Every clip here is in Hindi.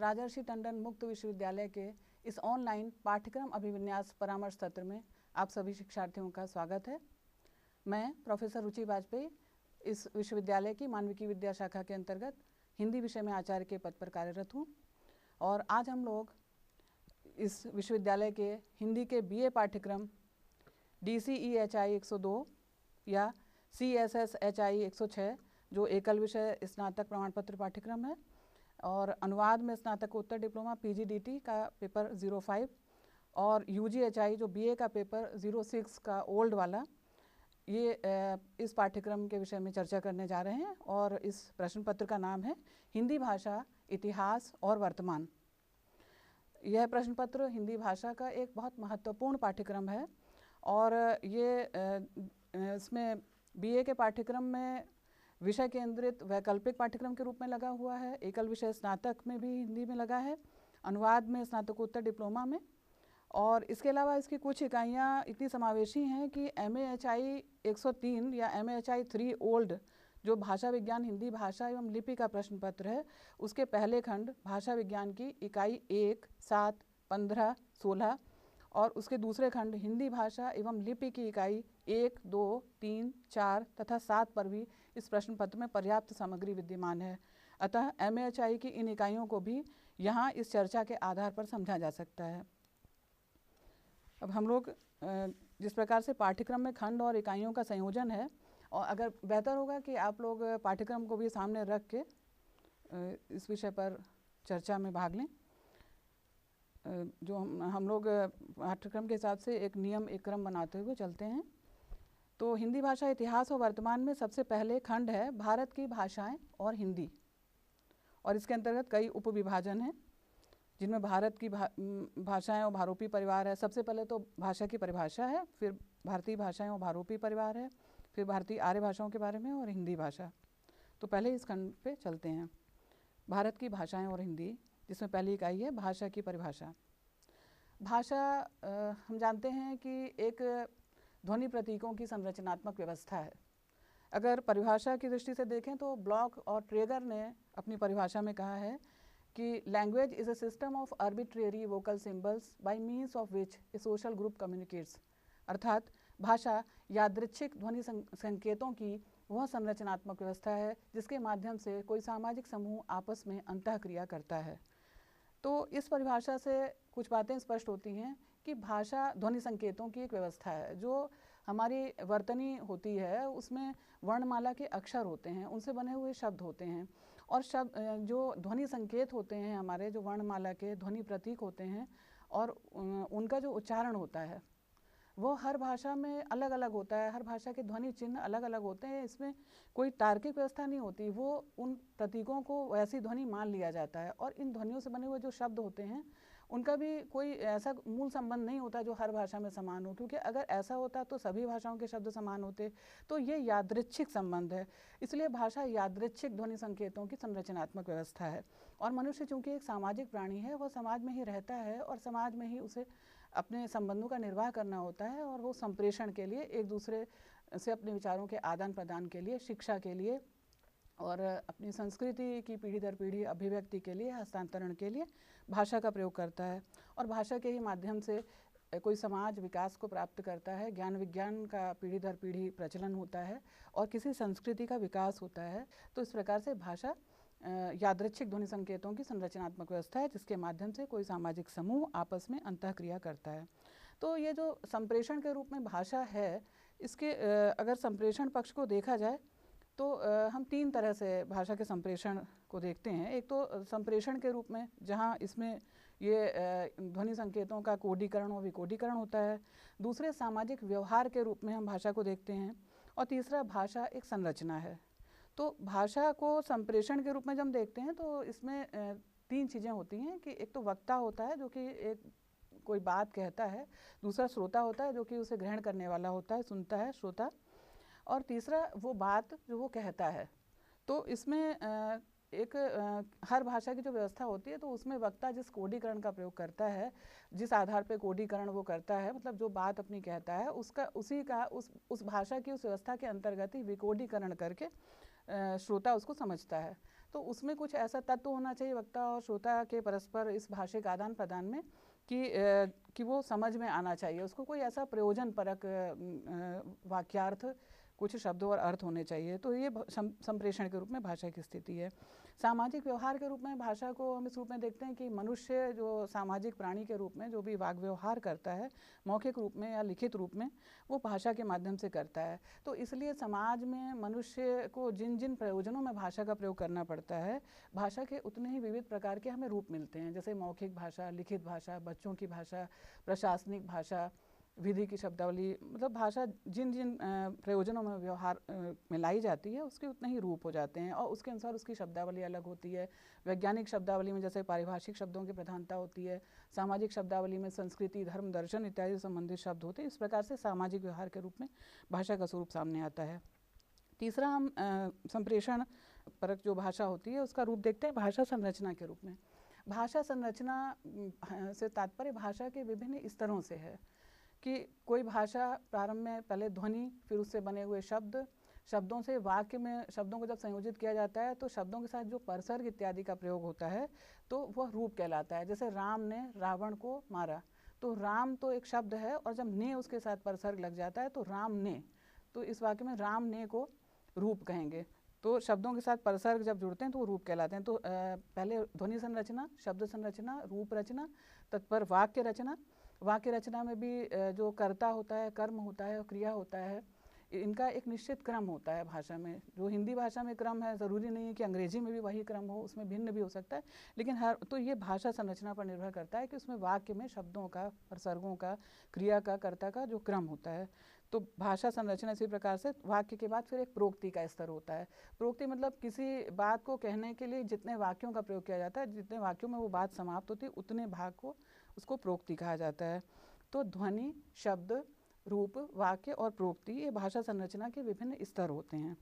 राजर्षि टंडन मुक्त विश्वविद्यालय के इस ऑनलाइन पाठ्यक्रम अभिविन्यास परामर्श सत्र में आप सभी शिक्षार्थियों का स्वागत है मैं प्रोफेसर रुचि वाजपेयी इस विश्वविद्यालय की मानविकी विद्या शाखा के अंतर्गत हिंदी विषय में आचार्य के पद पर कार्यरत हूँ और आज हम लोग इस विश्वविद्यालय के हिंदी के बी पाठ्यक्रम D C E H I एक सौ दो या C S S H I एक सौ छः जो एकल विषय स्नातक प्रमाण पत्र पाठ्यक्रम है और अनुवाद में स्नातकोत्तर डिप्लोमा पीजीडीटी का पेपर ज़ीरो फाइव और यू जो बीए का पेपर ज़ीरो सिक्स का ओल्ड वाला ये इस पाठ्यक्रम के विषय में चर्चा करने जा रहे हैं और इस प्रश्न पत्र का नाम है हिंदी भाषा इतिहास और वर्तमान यह प्रश्न पत्र हिंदी भाषा का एक बहुत महत्वपूर्ण पाठ्यक्रम है और ये इसमें बीए के पाठ्यक्रम में विषय केंद्रित वैकल्पिक पाठ्यक्रम के रूप में लगा हुआ है एकल विषय स्नातक में भी हिंदी में लगा है अनुवाद में स्नातकोत्तर डिप्लोमा में और इसके अलावा इसकी कुछ इकाइयाँ इतनी समावेशी हैं कि एम ए एच आई एक सौ तीन या M A H I three old जो भाषा विज्ञान हिंदी भाषा एवं लिपि का प्रश्न पत्र है उसके पहले खंड भाषा विज्ञान की इकाई एक सात पंद्रह सोलह और उसके दूसरे खंड हिंदी भाषा एवं लिपि की इकाई एक दो तीन चार तथा सात पर भी इस प्रश्न पत्र में पर्याप्त सामग्री विद्यमान है अतः एम की इन इकाइयों को भी यहाँ इस चर्चा के आधार पर समझा जा सकता है अब हम लोग जिस प्रकार से पाठ्यक्रम में खंड और इकाइयों का संयोजन है और अगर बेहतर होगा कि आप लोग पाठ्यक्रम को भी सामने रख के इस विषय पर चर्चा में भाग लें जो हम हम लोग पाठ्यक्रम के हिसाब से एक नियम एक क्रम बनाते हुए चलते हैं तो हिंदी भाषा इतिहास और वर्तमान में सबसे पहले खंड है भारत की भाषाएं और हिंदी और इसके अंतर्गत कई उप विभाजन हैं जिनमें भारत की भा, भाषाएं और भारूपी परिवार है सबसे पहले तो भाषा की परिभाषा है फिर भारतीय भाषाएं और भारूपी परिवार है फिर भारतीय आर्य भाषाओं के बारे में और हिंदी भाषा तो पहले इस खंड पे चलते हैं भारत की भाषाएं और हिंदी जिसमें पहली इकाई है भाषा की परिभाषा भाषा हम जानते हैं कि एक ध्वनि प्रतीकों की संरचनात्मक व्यवस्था है अगर परिभाषा की दृष्टि से देखें तो ब्लॉक और ट्रेगर ने अपनी परिभाषा में कहा है कि language is a system of arbitrary vocal symbols by means of which a social group communicates अर्थात भाषा यादृच्छिक ध्वनि संकेतों की वह संरचनात्मक व्यवस्था है जिसके माध्यम से कोई सामाजिक समूह आपस में अंतः क्रिया करता है तो इस परिभाषा से कुछ बातें स्पष्ट होती हैं कि भाषा ध्वनि संकेतों की एक व्यवस्था है जो हमारी वर्तनी होती है उसमें वर्णमाला के अक्षर होते हैं उनसे बने हुए शब्द होते हैं और शब्द जो ध्वनि संकेत होते हैं हमारे जो वर्णमाला के ध्वनि प्रतीक होते हैं और उनका जो उच्चारण होता है वो हर भाषा में अलग अलग होता है हर भाषा के ध्वनि चिन्ह अलग अलग होते हैं इसमें कोई तार्किक व्यवस्था नहीं होती वो उन प्रतीकों को वैसी ध्वनि मान लिया जाता है और इन ध्वनियों से बने हुए जो शब्द होते हैं उनका भी कोई ऐसा मूल संबंध नहीं होता जो हर भाषा में समान हो क्योंकि अगर ऐसा होता तो सभी भाषाओं के शब्द समान होते तो ये यादृच्छिक संबंध है इसलिए भाषा यादृच्छिक ध्वनि संकेतों की संरचनात्मक व्यवस्था है और मनुष्य चूंकि एक सामाजिक प्राणी है वह समाज में ही रहता है और समाज में ही उसे अपने संबंधों का निर्वाह करना होता है और वो संप्रेषण के लिए एक दूसरे से अपने विचारों के आदान प्रदान के लिए शिक्षा के लिए और अपनी संस्कृति की पीढ़ी दर पीढ़ी अभिव्यक्ति के लिए हस्तांतरण के लिए भाषा का प्रयोग करता है और भाषा के ही माध्यम से कोई समाज विकास को प्राप्त करता है ज्ञान विज्ञान का पीढ़ी दर पीढ़ी प्रचलन होता है और किसी संस्कृति का विकास होता है तो इस प्रकार से भाषा यादृच्छिक ध्वनि संकेतों की संरचनात्मक व्यवस्था है जिसके माध्यम से कोई सामाजिक समूह आपस में अंतःक्रिया करता है तो ये जो संप्रेषण के रूप में भाषा है इसके अगर संप्रेषण पक्ष को देखा जाए तो हम तीन तरह से भाषा के संप्रेषण को देखते हैं एक तो संप्रेषण के रूप में जहाँ इसमें ये ध्वनि संकेतों का कोडीकरण और विकोडीकरण होता है दूसरे सामाजिक व्यवहार के रूप में हम भाषा को देखते हैं और तीसरा भाषा एक संरचना है तो भाषा को संप्रेषण के रूप में जब देखते हैं तो इसमें तीन चीज़ें होती हैं कि एक तो वक्ता होता है जो कि एक कोई बात कहता है दूसरा श्रोता होता है जो कि उसे ग्रहण करने वाला होता है सुनता है श्रोता और तीसरा वो बात जो वो कहता है तो इसमें एक हर भाषा की जो व्यवस्था होती है तो उसमें वक्ता जिस कोडीकरण का प्रयोग करता है जिस आधार पर कोडीकरण वो करता है मतलब जो बात अपनी कहता है उसका उसी का उस उस भाषा की उस व्यवस्था के अंतर्गत ही विकोडीकरण करके श्रोता उसको समझता है तो उसमें कुछ ऐसा तत्व होना चाहिए वक्ता और श्रोता के परस्पर इस भाषिक आदान प्रदान में कि कि वो समझ में आना चाहिए उसको कोई ऐसा प्रयोजन परक वाक्यार्थ कुछ शब्दों और अर्थ होने चाहिए तो ये संप्रेषण के रूप में भाषा की स्थिति है सामाजिक व्यवहार के रूप में भाषा को हम इस रूप में देखते हैं कि मनुष्य जो सामाजिक प्राणी के रूप में जो भी वाग व्यवहार करता है मौखिक रूप में या लिखित रूप में वो भाषा के माध्यम से करता है तो इसलिए समाज में मनुष्य को जिन जिन प्रयोजनों में भाषा का प्रयोग करना पड़ता है भाषा के उतने ही विविध प्रकार के हमें रूप मिलते हैं जैसे मौखिक भाषा लिखित भाषा बच्चों की भाषा प्रशासनिक भाषा विधि की शब्दावली मतलब भाषा जिन जिन प्रयोजनों में व्यवहार में लाई जाती है उसके उतने ही रूप हो जाते हैं और उसके अनुसार उसकी शब्दावली अलग होती है वैज्ञानिक शब्दावली में जैसे पारिभाषिक शब्दों की प्रधानता होती है सामाजिक शब्दावली में संस्कृति धर्म दर्शन इत्यादि संबंधित शब्द होते हैं इस प्रकार से सामाजिक व्यवहार के रूप में भाषा का स्वरूप सामने आता है तीसरा हम संप्रेषण परक जो भाषा होती है उसका रूप देखते हैं भाषा संरचना के रूप में भाषा संरचना से तात्पर्य भाषा के विभिन्न स्तरों से है कि कोई भाषा प्रारंभ में पहले ध्वनि फिर उससे बने हुए शब्द शब्दों से वाक्य में शब्दों को जब संयोजित किया जाता है तो शब्दों के साथ जो परसर्ग इत्यादि का प्रयोग होता है तो वह रूप कहलाता है जैसे राम ने रावण को मारा तो राम तो एक शब्द है और जब ने उसके साथ परसर्ग लग जाता है तो राम ने तो इस वाक्य में राम ने को रूप कहेंगे तो शब्दों के साथ परसर्ग जब जुड़ते हैं तो वो रूप कहलाते हैं तो पहले ध्वनि संरचना शब्द संरचना रूप रचना तत्पर वाक्य रचना वाक्य रचना में भी जो कर्ता होता है कर्म होता है और क्रिया होता है इनका एक निश्चित क्रम होता है भाषा में जो हिंदी भाषा में क्रम है ज़रूरी नहीं है कि अंग्रेजी में भी वही क्रम हो उसमें भिन्न भी हो सकता है लेकिन हर तो ये भाषा संरचना पर निर्भर करता है कि उसमें वाक्य में शब्दों का प्रसर्गों का क्रिया का कर्ता का जो क्रम होता है तो भाषा संरचना इसी प्रकार से वाक्य के बाद फिर एक प्रोक्ति का स्तर होता है प्रोक्ति मतलब किसी बात को कहने के लिए जितने वाक्यों का प्रयोग किया जाता है जितने वाक्यों में वो बात समाप्त होती है उतने भाग को उसको प्रोक्ति कहा जाता है तो ध्वनि शब्द रूप वाक्य और प्रोक्ति ये भाषा संरचना के विभिन्न स्तर होते हैं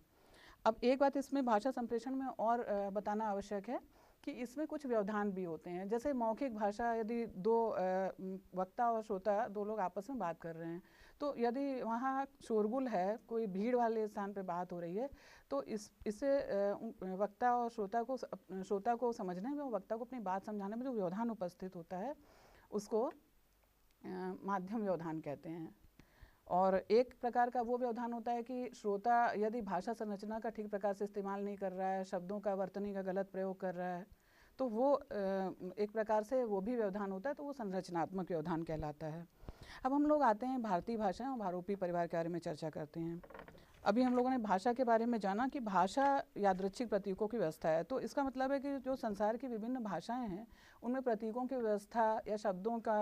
अब एक बात इसमें भाषा संप्रेषण में और बताना आवश्यक है कि इसमें कुछ व्यवधान भी होते हैं जैसे मौखिक भाषा यदि दो वक्ता और श्रोता दो लोग आपस में बात कर रहे हैं तो यदि वहाँ शोरगुल है कोई भीड़ वाले स्थान पर बात हो रही है तो इस इससे वक्ता और श्रोता को श्रोता को समझने में और वक्ता को अपनी बात समझाने में जो व्यवधान उपस्थित होता है उसको माध्यम व्यवधान कहते हैं और एक प्रकार का वो व्यवधान होता है कि श्रोता यदि भाषा संरचना का ठीक प्रकार से इस्तेमाल नहीं कर रहा है शब्दों का वर्तनी का गलत प्रयोग कर रहा है तो वो एक प्रकार से वो भी व्यवधान होता है तो वो संरचनात्मक व्यवधान कहलाता है अब हम लोग आते हैं भारतीय भाषाएं और भारूपी परिवार के बारे में चर्चा करते हैं अभी हम लोगों ने भाषा के बारे में जाना कि भाषा यादृच्छिक प्रतीकों की व्यवस्था है तो इसका मतलब है कि जो संसार की विभिन्न भाषाएं हैं उनमें प्रतीकों की व्यवस्था या शब्दों का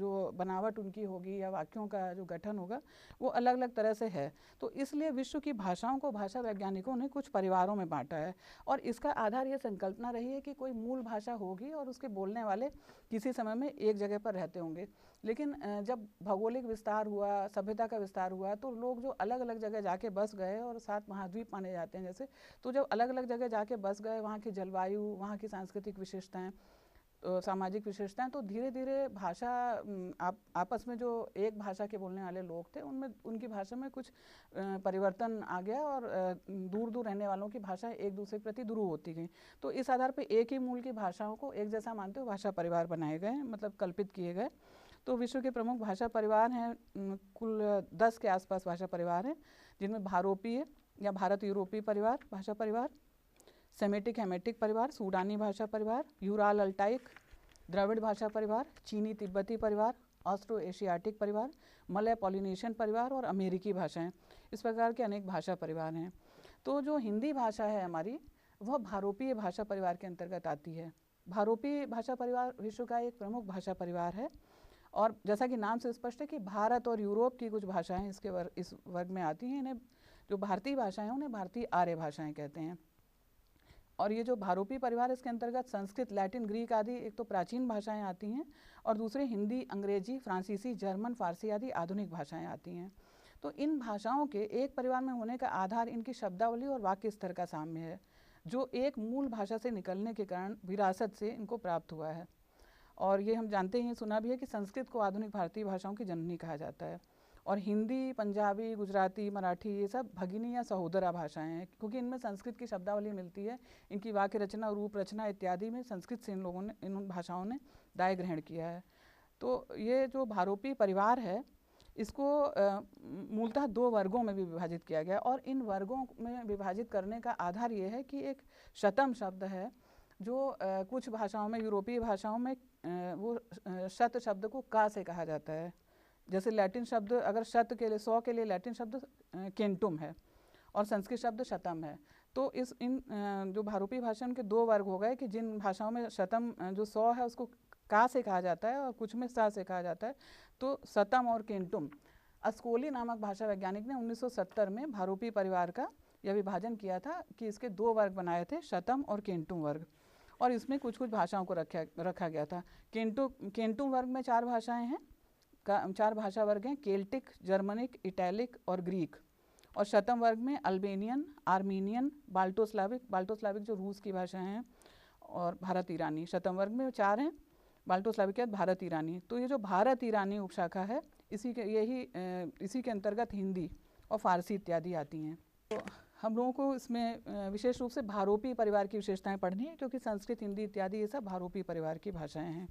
जो बनावट उनकी होगी या वाक्यों का जो गठन होगा वो अलग अलग तरह से है तो इसलिए विश्व की भाषाओं को भाषा वैज्ञानिकों ने कुछ परिवारों में बांटा है और इसका आधार ये संकल्पना रही है कि कोई मूल भाषा होगी और उसके बोलने वाले किसी समय में एक जगह पर रहते होंगे लेकिन जब भौगोलिक विस्तार हुआ सभ्यता का विस्तार हुआ तो लोग जो अलग अलग जगह जाके बस गए और सात महाद्वीप माने जाते हैं जैसे तो जब अलग अलग जगह जाके बस गए वहाँ की जलवायु वहाँ की सांस्कृतिक विशेषताएँ सामाजिक विशेषताएं तो धीरे धीरे भाषा आप आपस में जो एक भाषा के बोलने वाले लोग थे उनमें उनकी भाषा में कुछ परिवर्तन आ गया और दूर दूर रहने वालों की भाषाएं एक दूसरे के प्रति दुरू होती गई तो इस आधार पर एक ही मूल की भाषाओं को एक जैसा मानते हुए भाषा परिवार बनाए गए मतलब कल्पित किए गए तो विश्व के प्रमुख भाषा परिवार हैं कुल दस के आसपास भाषा परिवार हैं जिनमें भारोपीय या भारत यूरोपीय परिवार भाषा परिवार सेमेटिक हेमेटिक परिवार सूडानी भाषा परिवार यूराल अल्टाइक द्रविड़ भाषा परिवार चीनी तिब्बती परिवार ऑस्ट्रो एशियाटिक परिवार मलय पॉलिनेशियन परिवार और अमेरिकी भाषाएं इस प्रकार के अनेक भाषा परिवार हैं तो जो हिंदी भाषा है हमारी वह भारोपीय भाषा परिवार के अंतर्गत आती है भारोपीय भाषा परिवार विश्व का एक प्रमुख भाषा परिवार है और जैसा कि नाम से स्पष्ट है कि भारत और यूरोप की कुछ भाषाएं इसके वर, इस वर्ग में आती हैं इन्हें जो भारतीय भाषाएं उन्हें भारतीय आर्य भाषाएं कहते हैं और ये जो भारूपी परिवार इसके अंतर्गत संस्कृत लैटिन ग्रीक आदि एक तो प्राचीन भाषाएं आती हैं और दूसरे हिंदी अंग्रेजी फ्रांसीसी जर्मन फारसी आदि आधुनिक भाषाएं आती हैं तो इन भाषाओं के एक परिवार में होने का आधार इनकी शब्दावली और वाक्य स्तर का साम्य है जो एक मूल भाषा से निकलने के कारण विरासत से इनको प्राप्त हुआ है और ये हम जानते हैं सुना भी है कि संस्कृत को आधुनिक भारतीय भाषाओं की जननी कहा जाता है और हिंदी पंजाबी गुजराती मराठी ये सब भगिनी या सहोदरा भाषाएं हैं क्योंकि इनमें संस्कृत की शब्दावली मिलती है इनकी वाक्य रचना रूप रचना इत्यादि में संस्कृत से इन लोगों ने इन भाषाओं ने दाय ग्रहण किया है तो ये जो भारोपी परिवार है इसको मूलतः दो वर्गों में भी विभाजित किया गया और इन वर्गों में विभाजित करने का आधार ये है कि एक शतम शब्द है जो आ, कुछ भाषाओं में यूरोपीय भाषाओं में वो शत शब्द को का से कहा जाता है जैसे लैटिन शब्द अगर शत के लिए सौ के लिए लैटिन शब्द केंटुम है और संस्कृत शब्द शतम है तो इस इन जो भारूपी भाषा के दो वर्ग हो गए कि जिन भाषाओं में शतम जो सौ है उसको का से कहा जाता है और कुछ में सा से कहा जाता है तो शतम और केंटुम अस्कोली नामक भाषा वैज्ञानिक ने 1970 में भारूपी परिवार का यह विभाजन किया था कि इसके दो वर्ग बनाए थे शतम और केंटुम वर्ग और इसमें कुछ कुछ भाषाओं को रखा रखा गया था केंटो केंटू वर्ग में चार भाषाएं हैं चार भाषा वर्ग हैं केल्टिक जर्मनिक इटैलिक और ग्रीक और शतम वर्ग में अल्बेनियन आर्मेनियन बाल्टोस्लाविक बाल्टोस्लाविक जो रूस की भाषाएँ हैं और भारत ईरानी शतम वर्ग में चार हैं बाल्टोस्लाविक के भारत ईरानी तो ये जो भारत ईरानी उपशाखा है इसी के यही इसी के अंतर्गत हिंदी और फारसी इत्यादि आती हैं तो हम लोगों को इसमें विशेष रूप से भारोपी परिवार की विशेषताएं पढ़नी है क्योंकि संस्कृत हिंदी इत्यादि ये सब भारोपी परिवार की भाषाएं हैं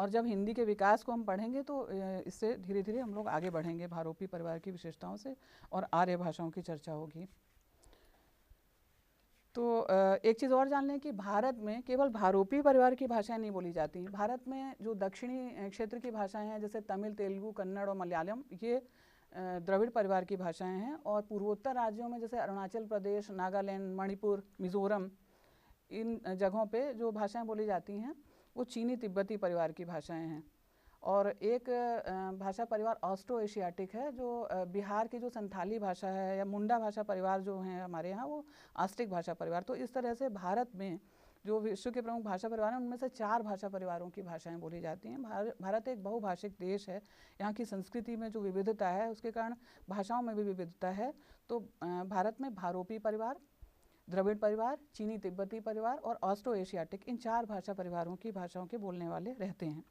और जब हिंदी के विकास को हम पढ़ेंगे तो इससे धीरे धीरे हम लोग आगे बढ़ेंगे भारोपी परिवार की विशेषताओं से और आर्य भाषाओं की चर्चा होगी तो एक चीज़ और जान लें कि भारत में केवल भारोपी परिवार की भाषाएं नहीं बोली जाती भारत में जो दक्षिणी क्षेत्र की भाषाएं हैं जैसे तमिल तेलुगू कन्नड़ और मलयालम ये द्रविड़ परिवार की भाषाएं हैं और पूर्वोत्तर राज्यों में जैसे अरुणाचल प्रदेश नागालैंड मणिपुर मिज़ोरम इन जगहों पे जो भाषाएं बोली जाती हैं वो चीनी तिब्बती परिवार की भाषाएं हैं और एक भाषा परिवार ऑस्ट्रो एशियाटिक है जो बिहार की जो संथाली भाषा है या मुंडा भाषा परिवार जो हैं हमारे यहाँ वो आस्टिक भाषा परिवार तो इस तरह से भारत में जो विश्व के प्रमुख भाषा परिवार हैं उनमें से चार भाषा परिवारों की भाषाएं बोली जाती हैं भारत एक बहुभाषिक देश है यहाँ की संस्कृति में जो विविधता है उसके कारण भाषाओं में भी विविधता है तो भारत में भारोपी परिवार द्रविड़ परिवार चीनी तिब्बती परिवार और ऑस्ट्रो एशियाटिक इन चार भाषा परिवारों की भाषाओं के बोलने वाले रहते हैं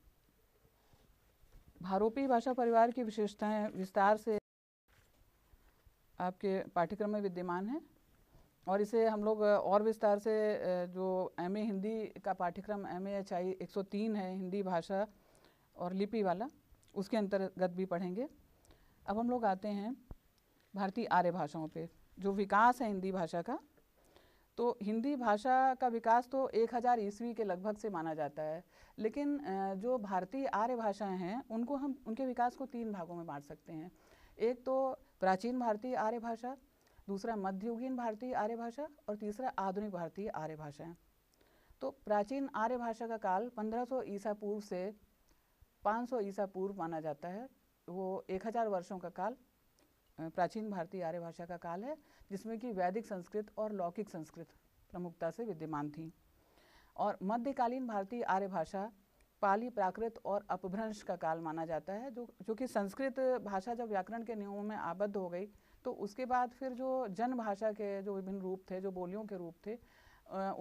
भारोपी भाषा परिवार की विशेषताएं विस्तार से आपके पाठ्यक्रम में विद्यमान हैं और इसे हम लोग और विस्तार से जो एम हिंदी का पाठ्यक्रम एम ए एच आई एक है हिंदी भाषा और लिपि वाला उसके अंतर्गत भी पढ़ेंगे अब हम लोग आते हैं भारतीय आर्य भाषाओं पे जो विकास है हिंदी भाषा का तो हिंदी भाषा का विकास तो 1000 हज़ार ईस्वी के लगभग से माना जाता है लेकिन जो भारतीय आर्य भाषाएं हैं उनको हम उनके विकास को तीन भागों में बांट सकते हैं एक तो प्राचीन भारतीय आर्य भाषा दूसरा मध्ययुगीन भारतीय आर्य भाषा और तीसरा आधुनिक भारतीय आर्य भाषा है तो प्राचीन आर्य भाषा का काल 1500 ईसा पूर्व से 500 ईसा पूर्व माना जाता है वो 1000 वर्षों का काल प्राचीन भारतीय आर्य भाषा का काल है जिसमें कि वैदिक संस्कृत और लौकिक संस्कृत प्रमुखता से विद्यमान थी और मध्यकालीन भारतीय आर्य भाषा पाली प्राकृत और अपभ्रंश का काल माना जाता है जो जो कि संस्कृत भाषा जब व्याकरण के नियमों में आबद्ध हो गई तो उसके बाद फिर जो जन भाषा के जो विभिन्न रूप थे जो बोलियों के रूप थे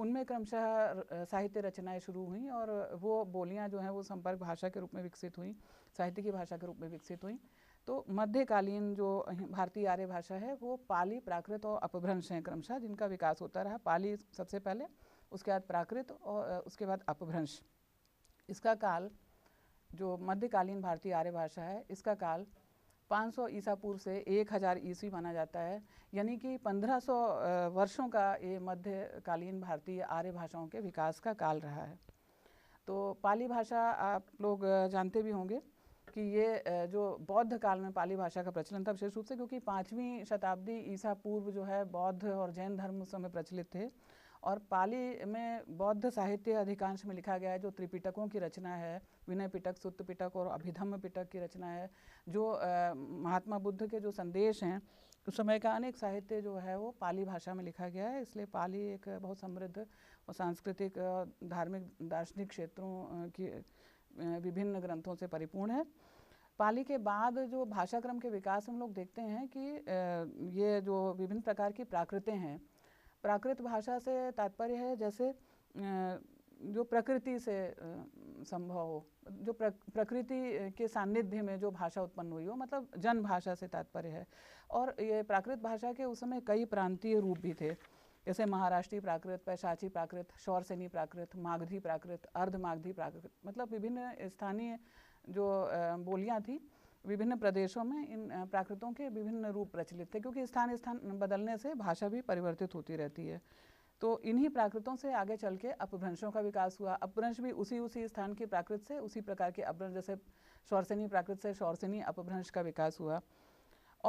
उनमें क्रमशः साहित्य रचनाएं शुरू हुई और वो बोलियां जो हैं वो संपर्क भाषा के रूप में विकसित हुई साहित्य की भाषा के रूप में विकसित हुई तो मध्यकालीन जो भारतीय आर्य भाषा है वो पाली प्राकृत और अपभ्रंश हैं क्रमशः जिनका विकास होता रहा पाली सबसे पहले उसके बाद प्राकृत और उसके बाद अपभ्रंश इसका काल जो मध्यकालीन भारतीय आर्य भाषा है इसका काल 500 ईसा पूर्व से 1000 ईस्वी माना जाता है यानी कि 1500 वर्षों का ये मध्यकालीन भारतीय आर्य भाषाओं के विकास का काल रहा है तो पाली भाषा आप लोग जानते भी होंगे कि ये जो बौद्ध काल में पाली भाषा का प्रचलन था विशेष रूप से क्योंकि पाँचवीं शताब्दी ईसा पूर्व जो है बौद्ध और जैन धर्म उस समय प्रचलित थे और पाली में बौद्ध साहित्य अधिकांश में लिखा गया है जो त्रिपिटकों की रचना है विनय पिटक सुत्त पिटक और अभिधम्म पिटक की रचना है जो आ, महात्मा बुद्ध के जो संदेश हैं उस समय का अनेक साहित्य जो है वो पाली भाषा में लिखा गया है इसलिए पाली एक बहुत समृद्ध और सांस्कृतिक धार्मिक दार्शनिक क्षेत्रों की विभिन्न ग्रंथों से परिपूर्ण है पाली के बाद जो भाषाक्रम के विकास हम लोग देखते हैं कि ये जो विभिन्न प्रकार की प्राकृतें हैं प्राकृत भाषा से तात्पर्य है जैसे जो प्रकृति से संभव हो जो प्रकृति के सान्निध्य में जो भाषा उत्पन्न हुई हो मतलब जन भाषा से तात्पर्य है और ये प्राकृत भाषा के उस समय कई प्रांतीय रूप भी थे जैसे महाराष्ट्रीय प्राकृत पैशाची प्राकृत शौरसेनी प्राकृत माघधी प्राकृत अर्धमाघधी प्राकृत मतलब विभिन्न स्थानीय जो बोलियाँ थी विभिन्न प्रदेशों में इन प्राकृतों के विभिन्न रूप प्रचलित थे क्योंकि स्थान स्थान बदलने से भाषा भी परिवर्तित होती रहती है तो इन्हीं प्राकृतों से आगे चल के अपभ्रंशों का विकास हुआ अपभ्रंश भी उसी उसी स्थान की प्राकृत से उसी प्रकार के अपभ्रंश जैसे शौरसेनी प्राकृत से शौरसेनी अपभ्रंश का विकास हुआ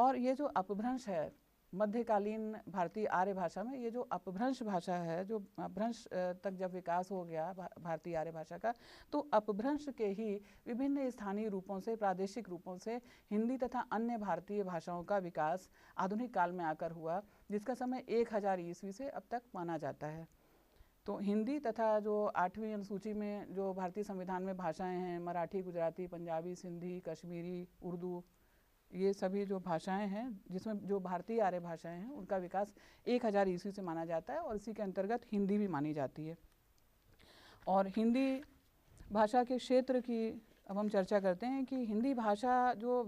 और ये जो अपभ्रंश है मध्यकालीन भारतीय आर्य भाषा में ये जो अपभ्रंश भाषा है जो अपभ्रंश तक जब विकास हो गया भारतीय आर्य भाषा का तो अपभ्रंश के ही विभिन्न स्थानीय रूपों से प्रादेशिक रूपों से हिंदी तथा अन्य भारतीय भाषाओं का विकास आधुनिक काल में आकर हुआ जिसका समय एक हज़ार ईस्वी से अब तक माना जाता है तो हिंदी तथा जो आठवीं अनुसूची में जो भारतीय संविधान में भाषाएं हैं मराठी गुजराती पंजाबी सिंधी कश्मीरी उर्दू ये सभी जो भाषाएं हैं जिसमें जो भारतीय आर्य भाषाएं हैं उनका विकास एक हज़ार ईस्वी से माना जाता है और इसी के अंतर्गत हिंदी भी मानी जाती है और हिंदी भाषा के क्षेत्र की अब हम चर्चा करते हैं कि हिंदी भाषा जो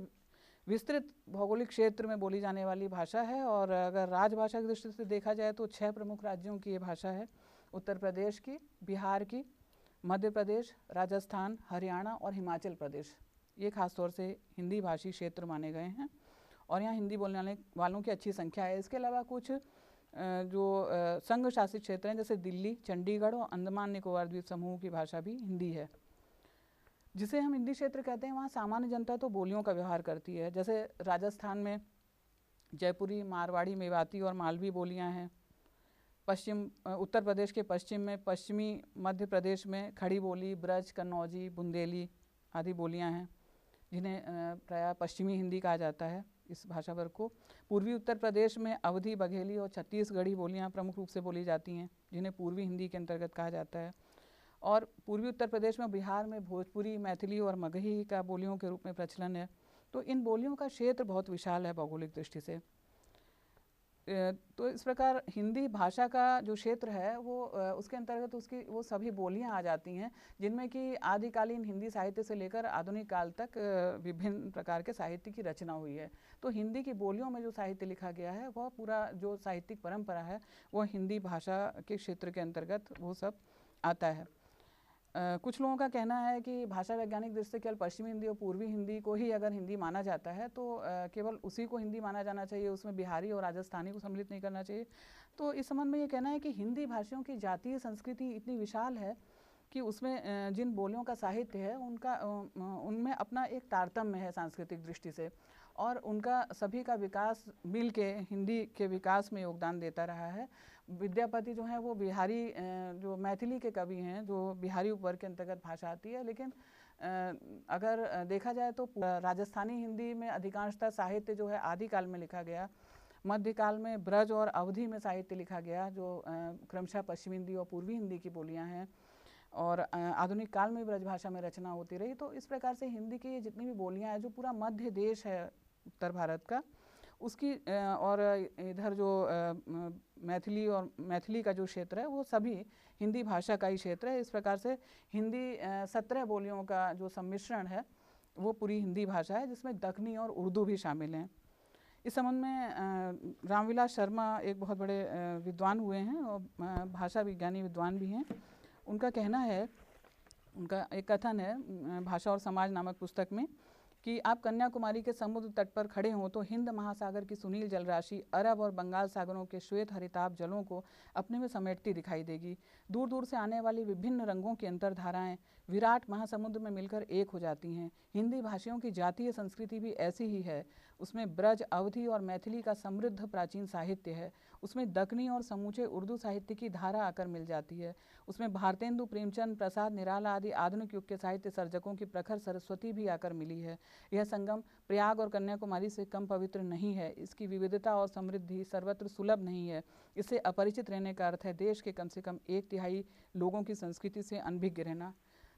विस्तृत भौगोलिक क्षेत्र में बोली जाने वाली भाषा है और अगर राजभाषा की दृष्टि से देखा जाए तो छः प्रमुख राज्यों की ये भाषा है उत्तर प्रदेश की बिहार की मध्य प्रदेश राजस्थान हरियाणा और हिमाचल प्रदेश ये खासतौर से हिंदी भाषी क्षेत्र माने गए हैं और यहाँ हिंदी बोलने वाले वालों की अच्छी संख्या है इसके अलावा कुछ जो संघ शासित क्षेत्र हैं जैसे दिल्ली चंडीगढ़ और अंडमान निकोबार द्वीप समूह की भाषा भी हिंदी है जिसे हम हिंदी क्षेत्र कहते हैं वहाँ सामान्य जनता तो बोलियों का व्यवहार करती है जैसे राजस्थान में जयपुरी मारवाड़ी मेवाती और मालवी बोलियाँ हैं पश्चिम उत्तर प्रदेश के पश्चिम में पश्चिमी मध्य प्रदेश में खड़ी बोली ब्रज कन्नौजी बुंदेली आदि बोलियाँ हैं जिन्हें प्रायः पश्चिमी हिंदी कहा जाता है इस भाषा वर्ग को पूर्वी उत्तर प्रदेश में अवधी बघेली और छत्तीसगढ़ी बोलियाँ प्रमुख रूप से बोली जाती हैं जिन्हें पूर्वी हिंदी के अंतर्गत कहा जाता है और पूर्वी उत्तर प्रदेश में बिहार में भोजपुरी मैथिली और मगही का बोलियों के रूप में प्रचलन है तो इन बोलियों का क्षेत्र बहुत विशाल है भौगोलिक दृष्टि से तो इस प्रकार हिंदी भाषा का जो क्षेत्र है वो उसके अंतर्गत उसकी वो सभी बोलियां आ जाती हैं जिनमें कि आदिकालीन हिंदी साहित्य से लेकर आधुनिक काल तक विभिन्न प्रकार के साहित्य की रचना हुई है तो हिंदी की बोलियों में जो साहित्य लिखा गया है वह पूरा जो साहित्यिक परंपरा है वह हिंदी भाषा के क्षेत्र के अंतर्गत वो सब आता है कुछ लोगों का कहना है कि भाषा वैज्ञानिक दृष्टि केवल पश्चिमी हिंदी और पूर्वी हिंदी को ही अगर हिंदी माना जाता है तो केवल उसी को हिंदी माना जाना चाहिए उसमें बिहारी और राजस्थानी को सम्मिलित नहीं करना चाहिए तो इस संबंध में ये कहना है कि हिंदी भाषियों की जातीय संस्कृति इतनी विशाल है कि उसमें जिन बोलियों का साहित्य है उनका उनमें अपना एक तारतम्य है सांस्कृतिक दृष्टि से और उनका सभी का विकास मिल के हिंदी के विकास में योगदान देता रहा है विद्यापति जो है वो बिहारी जो मैथिली के कवि हैं जो बिहारी उपवर्ग के अंतर्गत भाषा आती है लेकिन अगर देखा जाए तो राजस्थानी हिंदी में अधिकांशतः साहित्य जो है आदिकाल में लिखा गया मध्यकाल में ब्रज और अवधि में साहित्य लिखा गया जो क्रमशः पश्चिमी हिंदी और पूर्वी हिंदी की बोलियाँ हैं और आधुनिक काल में ब्रजभाषा में रचना होती रही तो इस प्रकार से हिंदी की जितनी भी बोलियाँ हैं जो पूरा मध्य देश है उत्तर भारत का उसकी और इधर जो मैथिली और मैथिली का जो क्षेत्र है वो सभी हिंदी भाषा का ही क्षेत्र है इस प्रकार से हिंदी सत्रह बोलियों का जो सम्मिश्रण है वो पूरी हिंदी भाषा है जिसमें दखनी और उर्दू भी शामिल हैं इस संबंध में रामविलास शर्मा एक बहुत बड़े विद्वान हुए हैं और भाषा विज्ञानी विद्वान भी हैं उनका कहना है उनका एक कथन है भाषा और समाज नामक पुस्तक में कि आप कन्याकुमारी के समुद्र तट पर खड़े हों तो हिंद महासागर की सुनील जलराशि अरब और बंगाल सागरों के श्वेत हरिताप जलों को अपने में समेटती दिखाई देगी दूर दूर से आने वाली विभिन्न रंगों की अंतरधाराएं विराट महासमुद्र में मिलकर एक हो जाती हैं हिंदी भाषियों की जातीय संस्कृति भी ऐसी ही है उसमें ब्रज अवधि और मैथिली का समृद्ध प्राचीन साहित्य है उसमें दखनी और समूचे उर्दू साहित्य की धारा आकर मिल जाती है उसमें भारतेंदु प्रेमचंद प्रसाद निराला आदि आधुनिक युग के साहित्य सर्जकों की प्रखर सरस्वती भी आकर मिली है यह संगम प्रयाग और कन्याकुमारी से कम पवित्र नहीं है इसकी विविधता और समृद्धि सर्वत्र सुलभ नहीं है इससे अपरिचित रहने का अर्थ है देश के कम से कम एक तिहाई लोगों की संस्कृति से अनभिज्ञ रहना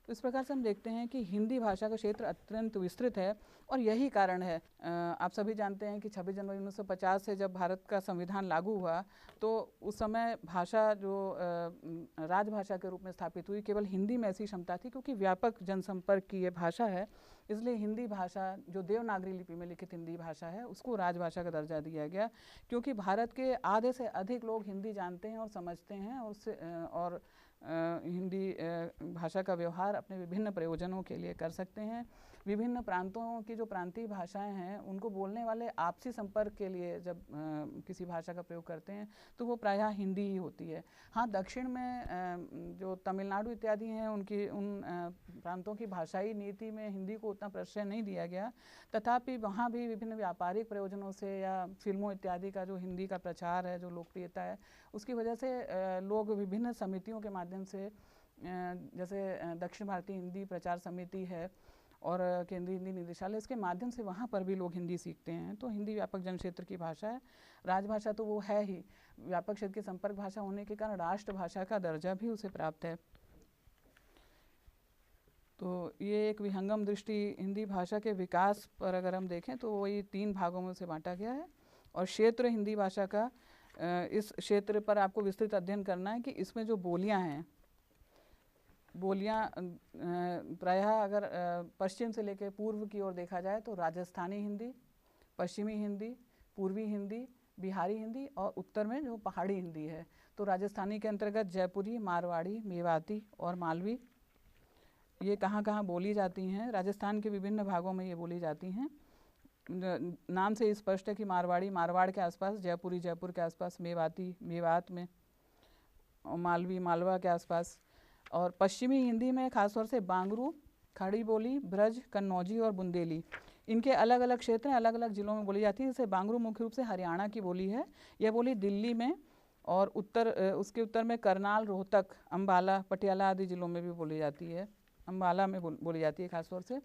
तो इस प्रकार से हम देखते हैं कि हिंदी भाषा का क्षेत्र अत्यंत विस्तृत है और यही कारण है आप सभी जानते हैं कि 26 जनवरी 1950 से जब भारत का संविधान लागू हुआ तो उस समय भाषा जो राजभाषा के रूप में स्थापित हुई केवल हिंदी में ऐसी क्षमता थी क्योंकि व्यापक जनसंपर्क की ये भाषा है इसलिए हिंदी भाषा जो देवनागरी लिपि में लिखित हिंदी भाषा है उसको राजभाषा का दर्जा दिया गया क्योंकि भारत के आधे से अधिक लोग हिंदी जानते हैं और समझते हैं और और हिंदी भाषा का व्यवहार अपने विभिन्न प्रयोजनों के लिए कर सकते हैं विभिन्न प्रांतों की जो प्रांतीय भाषाएं हैं उनको बोलने वाले आपसी संपर्क के लिए जब आ, किसी भाषा का प्रयोग करते हैं तो वो प्रायः हिंदी ही होती है हाँ दक्षिण में आ, जो तमिलनाडु इत्यादि हैं उनकी उन आ, प्रांतों की भाषाई नीति में हिंदी को उतना प्रश्रय नहीं दिया गया तथापि वहाँ भी विभिन्न व्यापारिक प्रयोजनों से या फिल्मों इत्यादि का जो हिंदी का प्रचार है जो लोकप्रियता है उसकी वजह से लोग विभिन्न समितियों के माध्यम से जैसे दक्षिण भारतीय हिंदी प्रचार समिति है और केंद्रीय हिंदी निदेशालय इसके माध्यम से वहाँ पर भी लोग हिंदी सीखते हैं तो हिंदी व्यापक जन क्षेत्र की भाषा है राजभाषा तो वो है ही व्यापक क्षेत्र की संपर्क भाषा होने के कारण राष्ट्रभाषा का दर्जा भी उसे प्राप्त है तो ये एक विहंगम दृष्टि हिंदी भाषा के विकास पर अगर हम देखें तो वही तीन भागों में उसे बांटा गया है और क्षेत्र हिंदी भाषा का इस क्षेत्र पर आपको विस्तृत अध्ययन करना है कि इसमें जो बोलियां हैं बोलियाँ प्रायः अगर पश्चिम से लेकर पूर्व की ओर देखा जाए तो राजस्थानी हिंदी पश्चिमी हिंदी पूर्वी हिंदी बिहारी हिंदी और उत्तर में जो पहाड़ी हिंदी है तो राजस्थानी के अंतर्गत जयपुरी मारवाड़ी मेवाती और मालवी ये कहाँ कहाँ बोली जाती हैं राजस्थान के विभिन्न भागों में ये बोली जाती हैं नाम से स्पष्ट है कि मारवाड़ी मारवाड़ के आसपास जयपुरी जयपुर के आसपास मेवाती मेवात में मालवी मालवा के आसपास और पश्चिमी हिंदी में खासतौर से बांगरू खड़ी बोली ब्रज कन्नौजी और बुंदेली इनके अलग अलग क्षेत्र हैं अलग अलग ज़िलों में बोली जाती है जैसे बांगरू मुख्य रूप से हरियाणा की बोली है यह बोली दिल्ली में और उत्तर उसके उत्तर में करनाल रोहतक अम्बाला पटियाला आदि ज़िलों में भी बोली जाती है अम्बाला में बोली जाती है खासतौर से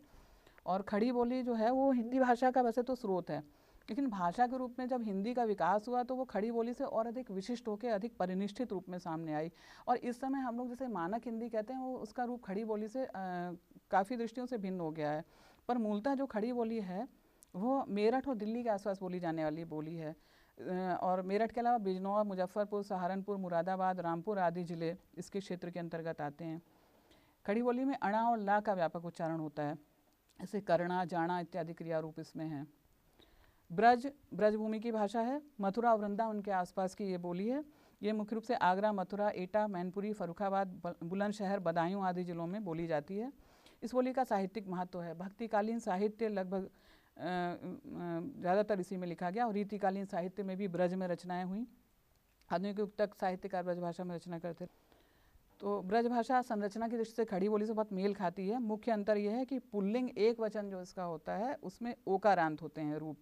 और खड़ी बोली जो है वो हिंदी भाषा का वैसे तो स्रोत है लेकिन भाषा के रूप में जब हिंदी का विकास हुआ तो वो खड़ी बोली से और अधिक विशिष्ट होकर अधिक परिनिष्ठित रूप में सामने आई और इस समय हम लोग जैसे मानक हिंदी कहते हैं वो उसका रूप खड़ी बोली से काफ़ी दृष्टियों से भिन्न हो गया है पर मूलतः जो खड़ी बोली है वो मेरठ और दिल्ली के आसपास बोली जाने वाली बोली है और मेरठ के अलावा बिजनौर मुजफ्फरपुर सहारनपुर मुरादाबाद रामपुर आदि ज़िले इसके क्षेत्र के अंतर्गत आते हैं खड़ी बोली में अणा और ला का व्यापक उच्चारण होता है ऐसे करना जाना इत्यादि क्रिया रूप इसमें हैं ब्रज ब्रजभूमि की भाषा है मथुरा और उनके आसपास की ये बोली है ये मुख्य रूप से आगरा मथुरा एटा मैनपुरी फरुखाबाद बुलंदशहर बदायूं आदि ज़िलों में बोली जाती है इस बोली का साहित्यिक महत्व है भक्तिकालीन साहित्य लगभग ज़्यादातर इसी में लिखा गया और रीतिकालीन साहित्य में भी ब्रज में रचनाएँ हुई आधुनिक युग तक साहित्यकार ब्रज भाषा में रचना करते तो ब्रज भाषा संरचना की दृष्टि से खड़ी बोली से बहुत मेल खाती है मुख्य अंतर यह है कि पुल्लिंग एक वचन जो इसका होता है उसमें ओकारांत होते हैं रूप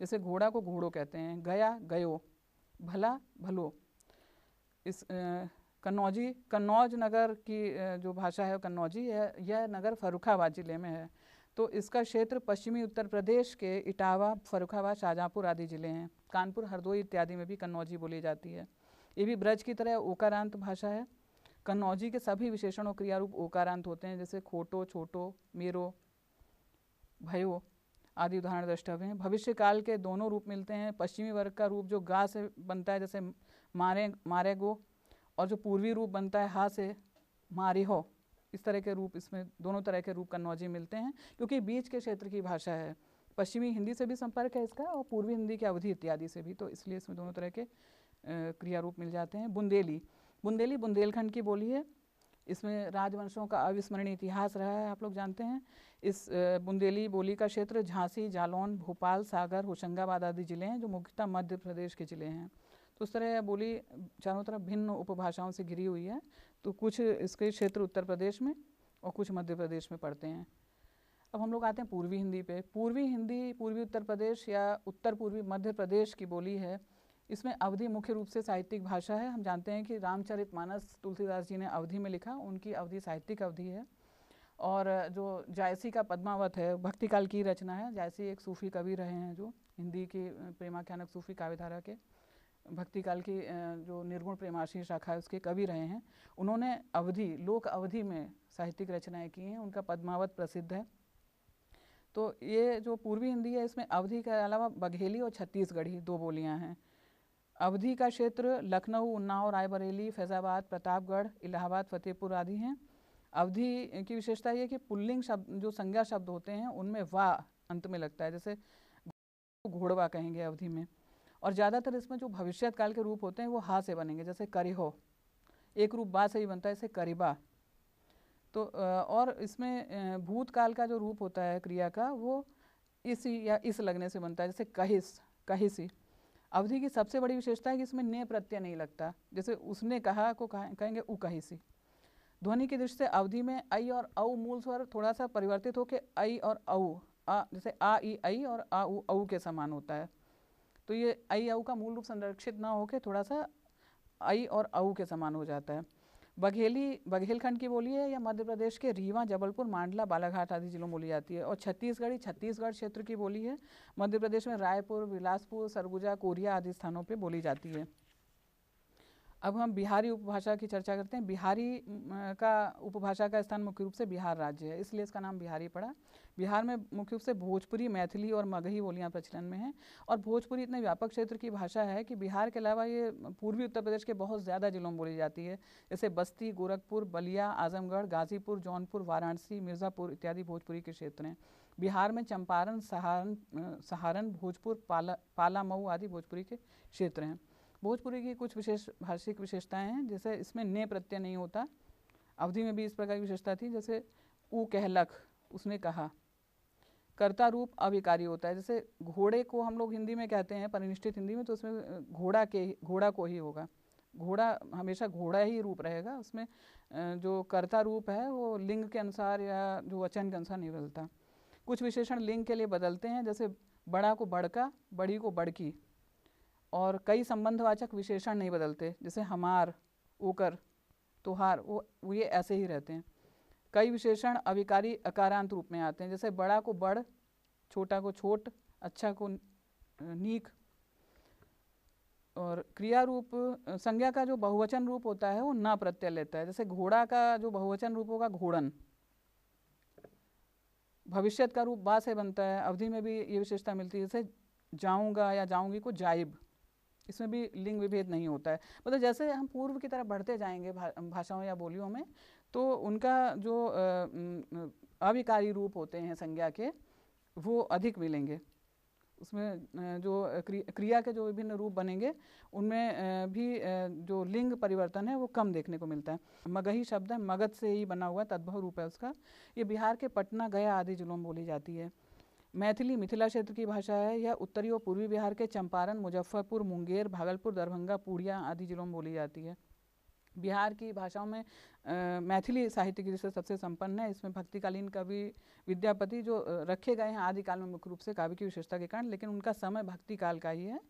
जैसे घोड़ा को घोड़ो कहते हैं गया गयो भला भलो इस कन्नौजी कन्नौज नगर की जो भाषा है कन्नौजी है यह नगर फरुखाबाद ज़िले में है तो इसका क्षेत्र पश्चिमी उत्तर प्रदेश के इटावा फरुखाबाद शाहजहाँपुर आदि ज़िले हैं कानपुर हरदोई इत्यादि में भी कन्नौजी बोली जाती है ये भी ब्रज की तरह ओकारांत भाषा है कन्नौजी के सभी विशेषणों क्रियारूप ओकारांत होते हैं जैसे खोटो छोटो मेरो भयो आदि उदाहरण द्रष्टव्य हैं भविष्य काल के दोनों रूप मिलते हैं पश्चिमी वर्ग का रूप जो गा से बनता है जैसे मारे मारे गो और जो पूर्वी रूप बनता है हा से मारी हो इस तरह के रूप इसमें दोनों तरह के रूप कन्नौजी मिलते हैं क्योंकि बीच के क्षेत्र की भाषा है पश्चिमी हिंदी से भी संपर्क है इसका और पूर्वी हिंदी की अवधि इत्यादि से भी तो इसलिए इसमें दोनों तरह के क्रिया रूप मिल जाते हैं बुंदेली बुंदेली बुंदेलखंड की बोली है इसमें राजवंशों का अविस्मरणीय इतिहास रहा है आप लोग जानते हैं इस बुंदेली बोली का क्षेत्र झांसी जालौन भोपाल सागर होशंगाबाद आदि जिले हैं जो मुख्यतः मध्य प्रदेश के जिले हैं तो उस तरह यह बोली चारों तरफ भिन्न उपभाषाओं से घिरी हुई है तो कुछ इसके क्षेत्र उत्तर प्रदेश में और कुछ मध्य प्रदेश में पड़ते हैं अब हम लोग आते हैं पूर्वी हिंदी पे पूर्वी हिंदी पूर्वी उत्तर प्रदेश या उत्तर पूर्वी मध्य प्रदेश की बोली है इसमें अवधि मुख्य रूप से साहित्यिक भाषा है हम जानते हैं कि रामचरित मानस तुलसीदास जी ने अवधि में लिखा उनकी अवधि साहित्यिक अवधि है और जो जायसी का पद्मावत है भक्ति काल की रचना है जायसी एक सूफ़ी कवि रहे हैं जो हिंदी की प्रेमाख्यानक सूफ़ी काव्यधारा के भक्ति काल की जो निर्गुण प्रेमाशी शाखा है उसके कवि रहे हैं उन्होंने अवधि लोक अवधि में साहित्यिक रचनाएं की हैं उनका पद्मावत प्रसिद्ध है तो ये जो पूर्वी हिंदी है इसमें अवधि के अलावा बघेली और छत्तीसगढ़ी दो बोलियां हैं अवधि का क्षेत्र लखनऊ उन्नाव रायबरेली फैज़ाबाद प्रतापगढ़ इलाहाबाद फतेहपुर आदि हैं अवधि की विशेषता ये कि पुल्लिंग शब्द जो संज्ञा शब्द होते हैं उनमें वा अंत में लगता है जैसे घोड़वा कहेंगे अवधि में और ज़्यादातर इसमें जो भविष्यत काल के रूप होते हैं वो हा से बनेंगे जैसे करिहो एक रूप बा से ही बनता है जैसे करिबा तो और इसमें भूतकाल का जो रूप होता है क्रिया का वो इसी या इस लगने से बनता है जैसे कहिस कहिसी अवधि की सबसे बड़ी विशेषता है कि इसमें ने प्रत्यय नहीं लगता जैसे उसने कहा को कहेंगे उ कही सी ध्वनि की दृष्टि से अवधि में ऐ और औ मूल स्वर थोड़ा सा परिवर्तित होकर ऐ और औ आ जैसे आ ई ऐ और आ उ औ के समान होता है तो ये ऐ औ का मूल रूप संरक्षित ना होकर थोड़ा सा ऐ और औ के समान हो जाता है बघेली बघेलखंड की बोली है या मध्य प्रदेश के रीवा जबलपुर मांडला बालाघाट आदि जिलों में बोली जाती है और छत्तीसगढ़ी छत्तीसगढ़ क्षेत्र की बोली है मध्य प्रदेश में रायपुर बिलासपुर सरगुजा कोरिया आदि स्थानों पर बोली जाती है अब हम बिहारी उपभाषा की चर्चा करते हैं बिहारी का उपभाषा का स्थान मुख्य रूप से बिहार राज्य है इसलिए इसका नाम बिहारी पड़ा बिहार में मुख्य रूप से भोजपुरी मैथिली और मगही बोलियाँ प्रचलन में हैं और भोजपुरी इतने व्यापक क्षेत्र की भाषा है कि बिहार के अलावा ये पूर्वी उत्तर प्रदेश के बहुत ज़्यादा ज़िलों में बोली जाती है जैसे बस्ती गोरखपुर बलिया आजमगढ़ गाजीपुर जौनपुर वाराणसी मिर्ज़ापुर इत्यादि भोजपुरी के क्षेत्र हैं बिहार में चंपारण सहारन सहारन भोजपुर पाला पालामऊ आदि भोजपुरी के क्षेत्र हैं भोजपुरी की कुछ विशेष भाषिक विशेषताएं हैं जैसे इसमें ने प्रत्यय नहीं होता अवधि में भी इस प्रकार की विशेषता थी जैसे ऊ कहलक उसने कहा कर्ता रूप अविकारी होता है जैसे घोड़े को हम लोग हिंदी में कहते हैं परिनिष्ठित हिंदी में तो उसमें घोड़ा के घोड़ा को ही होगा घोड़ा हमेशा घोड़ा ही रूप रहेगा उसमें जो कर्ता रूप है वो लिंग के अनुसार या जो वचन के अनुसार नहीं बदलता कुछ विशेषण लिंग के लिए बदलते हैं जैसे बड़ा को बड़का बड़ी को बड़की और कई संबंधवाचक विशेषण नहीं बदलते जैसे हमार ओकर तुहार वो ये ऐसे ही रहते हैं कई विशेषण अभिकारी अकारांत रूप में आते हैं जैसे बड़ा को बड़ छोटा को छोट अच्छा को नीक और क्रिया रूप संज्ञा का जो बहुवचन रूप होता है वो ना प्रत्यय लेता है जैसे घोड़ा का जो बहुवचन रूप होगा घोड़न भविष्यत का रूप बा से बनता है अवधि में भी ये विशेषता मिलती है जैसे जाऊंगा या जाऊंगी को जाइब इसमें भी लिंग विभेद नहीं होता है मतलब जैसे हम पूर्व की तरफ बढ़ते जाएंगे भा, भाषाओं या बोलियों में तो उनका जो अविकारी रूप होते हैं संज्ञा के वो अधिक मिलेंगे उसमें जो क्रिया के जो विभिन्न रूप बनेंगे उनमें भी जो लिंग परिवर्तन है वो कम देखने को मिलता है मगही शब्द है मगध से ही बना हुआ तद्भव रूप है उसका ये बिहार के पटना गया आदि जिलों में बोली जाती है मैथिली मिथिला क्षेत्र की भाषा है यह उत्तरी और पूर्वी बिहार के चंपारण मुजफ्फरपुर मुंगेर भागलपुर दरभंगा पूड़िया आदि जिलों में बोली जाती है बिहार की भाषाओं में मैथिली साहित्य की दृष्टि सबसे संपन्न है इसमें भक्तिकालीन कवि विद्यापति जो रखे गए हैं आदिकाल में मुख्य रूप से काव्य की विशेषता के कारण लेकिन उनका समय भक्ति काल का ही है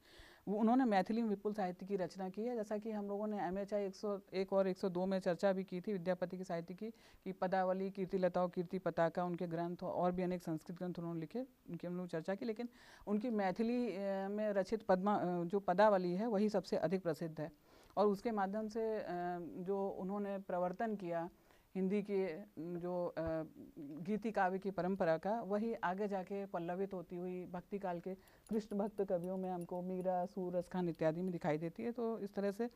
वो उन्होंने मैथिली में विपुल साहित्य की रचना की है जैसा कि हम लोगों ने एम एच आई एक सौ एक और एक सौ दो में चर्चा भी की थी विद्यापति के साहित्य की कि पदावली कीर्ति और कीर्ति पताका उनके ग्रंथ और भी अनेक संस्कृत ग्रंथ उन्होंने लिखे उनकी हम लोगों चर्चा की लेकिन उनकी मैथिली में रचित पद्मा जो पदावली है वही सबसे अधिक प्रसिद्ध है और उसके माध्यम से जो उन्होंने प्रवर्तन किया हिंदी के जो गीति काव्य की परंपरा का वही आगे जाके पल्लवित होती हुई भक्ति काल के कृष्ण भक्त कवियों में हमको मीरा सूरज खान इत्यादि में दिखाई देती है तो इस तरह से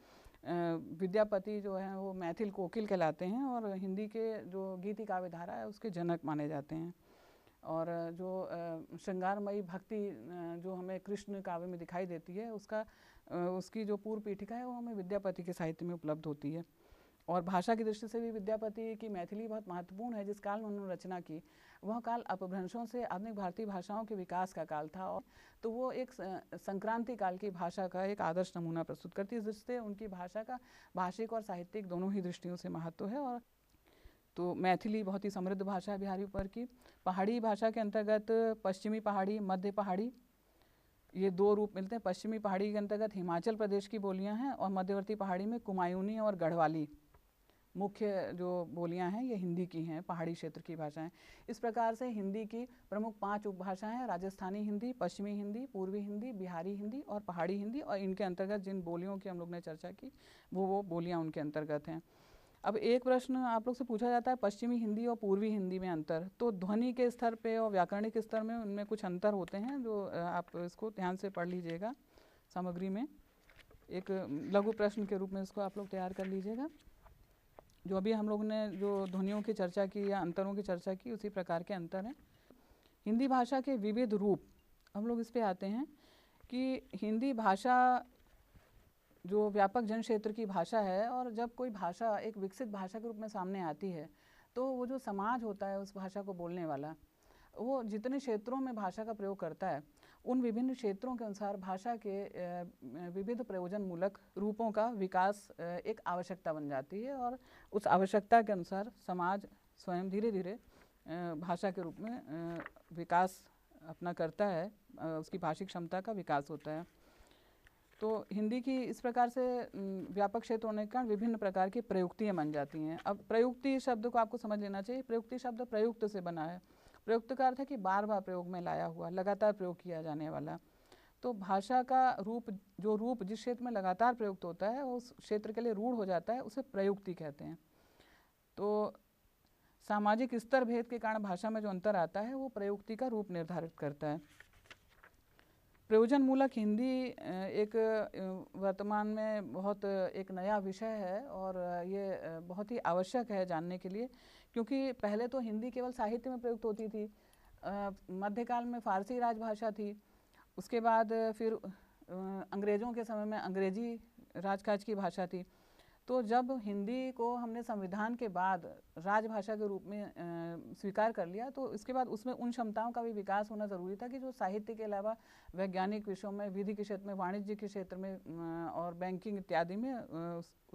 विद्यापति जो है वो मैथिल कोकिल कहलाते हैं और हिंदी के जो गीति काव्य धारा है उसके जनक माने जाते हैं और जो श्रृंगारमयी भक्ति जो हमें कृष्ण काव्य में दिखाई देती है उसका उसकी जो पूर्व पीठिका है वो हमें विद्यापति के साहित्य में उपलब्ध होती है और भाषा की दृष्टि से भी विद्यापति की मैथिली बहुत महत्वपूर्ण है जिस काल में उन्होंने रचना की वह काल अपभ्रंशों से आधुनिक भारतीय भाषाओं के विकास का काल था और तो वो एक संक्रांति काल की भाषा का एक आदर्श नमूना प्रस्तुत करती है जिससे उनकी भाषा का भाषिक और साहित्यिक दोनों ही दृष्टियों से महत्व है और तो मैथिली बहुत ही समृद्ध भाषा है बिहारी ऊपर की पहाड़ी भाषा के अंतर्गत पश्चिमी पहाड़ी मध्य पहाड़ी ये दो रूप मिलते हैं पश्चिमी पहाड़ी के अंतर्गत हिमाचल प्रदेश की बोलियां हैं और मध्यवर्ती पहाड़ी में कुमायूनी और गढ़वाली मुख्य जो बोलियां हैं ये हिंदी की हैं पहाड़ी क्षेत्र की भाषाएं इस प्रकार से हिंदी की प्रमुख पांच उपभाषाएं हैं राजस्थानी हिंदी पश्चिमी हिंदी पूर्वी हिंदी बिहारी हिंदी और पहाड़ी हिंदी और इनके अंतर्गत जिन बोलियों की हम लोग ने चर्चा की वो वो बोलियां उनके अंतर्गत हैं अब एक प्रश्न आप लोग से पूछा जाता है पश्चिमी हिंदी और पूर्वी हिंदी में अंतर तो ध्वनि के स्तर पे और व्याकरणिक स्तर में उनमें कुछ अंतर होते हैं जो आप इसको ध्यान से पढ़ लीजिएगा सामग्री में एक लघु प्रश्न के रूप में इसको आप लोग तैयार कर लीजिएगा जो अभी हम लोग ने जो ध्वनियों की चर्चा की या अंतरों की चर्चा की उसी प्रकार के अंतर हैं हिंदी भाषा के विविध रूप हम लोग इस पर आते हैं कि हिंदी भाषा जो व्यापक जन क्षेत्र की भाषा है और जब कोई भाषा एक विकसित भाषा के रूप में सामने आती है तो वो जो समाज होता है उस भाषा को बोलने वाला वो जितने क्षेत्रों में भाषा का प्रयोग करता है उन विभिन्न क्षेत्रों के अनुसार भाषा के विविध प्रयोजन मूलक रूपों का विकास एक आवश्यकता बन जाती है और उस आवश्यकता के अनुसार समाज स्वयं धीरे धीरे भाषा के रूप में विकास अपना करता है उसकी भाषिक क्षमता का विकास होता है तो हिंदी की इस प्रकार से व्यापक क्षेत्र होने के कारण विभिन्न प्रकार की प्रयुक्तियाँ बन जाती हैं अब प्रयुक्ति शब्द को आपको समझ लेना चाहिए प्रयुक्ति शब्द प्रयुक्त से बना है प्रयुक्त का अर्थ है कि बार बार प्रयोग में लाया हुआ लगातार प्रयोग किया जाने वाला तो भाषा का रूप जो रूप जिस क्षेत्र में लगातार प्रयुक्त होता है उस क्षेत्र के लिए रूढ़ हो जाता है उसे प्रयुक्ति कहते हैं तो सामाजिक स्तर भेद के कारण भाषा में जो अंतर आता है वो प्रयुक्ति का रूप निर्धारित करता है प्रयोजन मूलक हिंदी एक वर्तमान में बहुत एक नया विषय है और ये बहुत ही आवश्यक है जानने के लिए क्योंकि पहले तो हिंदी केवल साहित्य में प्रयुक्त होती थी मध्यकाल में फारसी राजभाषा थी उसके बाद फिर अंग्रेज़ों के समय में अंग्रेजी राजकाज की भाषा थी तो जब हिंदी को हमने संविधान के बाद राजभाषा के रूप में स्वीकार कर लिया तो इसके बाद उसमें उन क्षमताओं का भी विकास होना ज़रूरी था कि जो साहित्य के अलावा वैज्ञानिक विषयों में विधि के क्षेत्र में वाणिज्य के क्षेत्र में और बैंकिंग इत्यादि में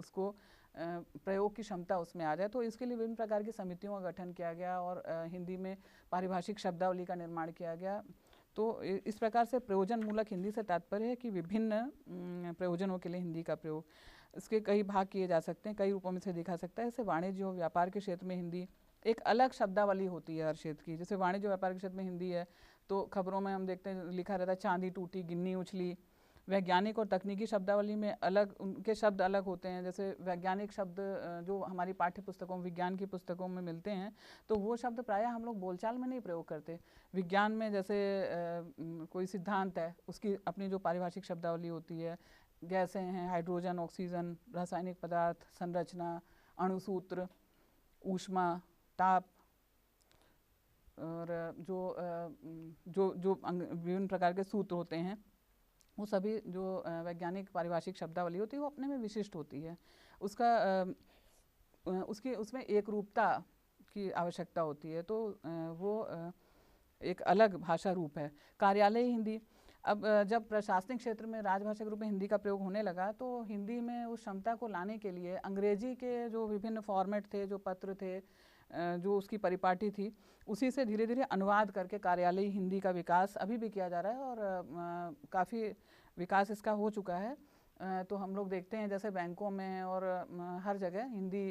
उसको प्रयोग की क्षमता उसमें आ जाए तो इसके लिए विभिन्न प्रकार की समितियों का गठन किया गया और हिंदी में पारिभाषिक शब्दावली का निर्माण किया गया तो इस प्रकार से प्रयोजन मूलक हिंदी से तात्पर्य है कि विभिन्न प्रयोजनों के लिए हिंदी का प्रयोग इसके कई भाग किए जा सकते हैं कई रूपों में से देखा सकता है जैसे वाणिज्य और व्यापार के क्षेत्र में हिंदी एक अलग शब्दावली होती है हर क्षेत्र की जैसे वाणिज्य व्यापार के क्षेत्र में हिंदी है तो खबरों में हम देखते हैं लिखा रहता है चांदी टूटी गिन्नी उछली वैज्ञानिक और तकनीकी शब्दावली में अलग उनके शब्द अलग होते हैं जैसे वैज्ञानिक शब्द जो हमारी पाठ्य पुस्तकों विज्ञान की पुस्तकों में मिलते हैं तो वो शब्द प्रायः हम लोग बोलचाल में नहीं प्रयोग करते विज्ञान में जैसे कोई सिद्धांत है उसकी अपनी जो पारिभाषिक शब्दावली होती है गैसें हैं हाइड्रोजन ऑक्सीजन रासायनिक पदार्थ संरचना अणुसूत्र ऊष्मा ताप और जो जो जो विभिन्न प्रकार के सूत्र होते हैं वो सभी जो वैज्ञानिक पारिभाषिक शब्दावली होती है वो अपने में विशिष्ट होती है उसका उसकी उसमें एक रूपता की आवश्यकता होती है तो वो एक अलग भाषा रूप है कार्यालय हिंदी अब जब प्रशासनिक क्षेत्र में राजभाषा के रूप में हिंदी का प्रयोग होने लगा तो हिंदी में उस क्षमता को लाने के लिए अंग्रेजी के जो विभिन्न फॉर्मेट थे जो पत्र थे जो उसकी परिपाटी थी उसी से धीरे धीरे अनुवाद करके कार्यालयी हिंदी का विकास अभी भी किया जा रहा है और काफ़ी विकास इसका हो चुका है तो हम लोग देखते हैं जैसे बैंकों में और हर जगह हिंदी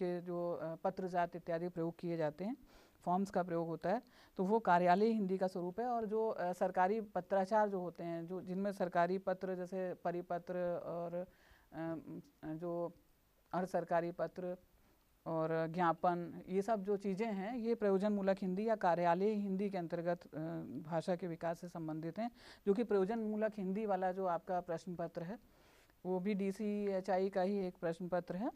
के जो पत्र जात इत्यादि प्रयोग किए जाते हैं फॉर्म्स का प्रयोग होता है तो वो कार्यालय हिंदी का स्वरूप है और जो सरकारी पत्राचार जो होते हैं जो जिनमें सरकारी पत्र जैसे परिपत्र और जो अर्ध सरकारी पत्र और ज्ञापन ये सब जो चीज़ें हैं ये प्रयोजन मूलक हिंदी या कार्यालय हिंदी के अंतर्गत भाषा के विकास से संबंधित हैं जो कि प्रयोजन मूलक हिंदी वाला जो आपका प्रश्न पत्र है वो भी डी सी एच आई का ही एक प्रश्न पत्र है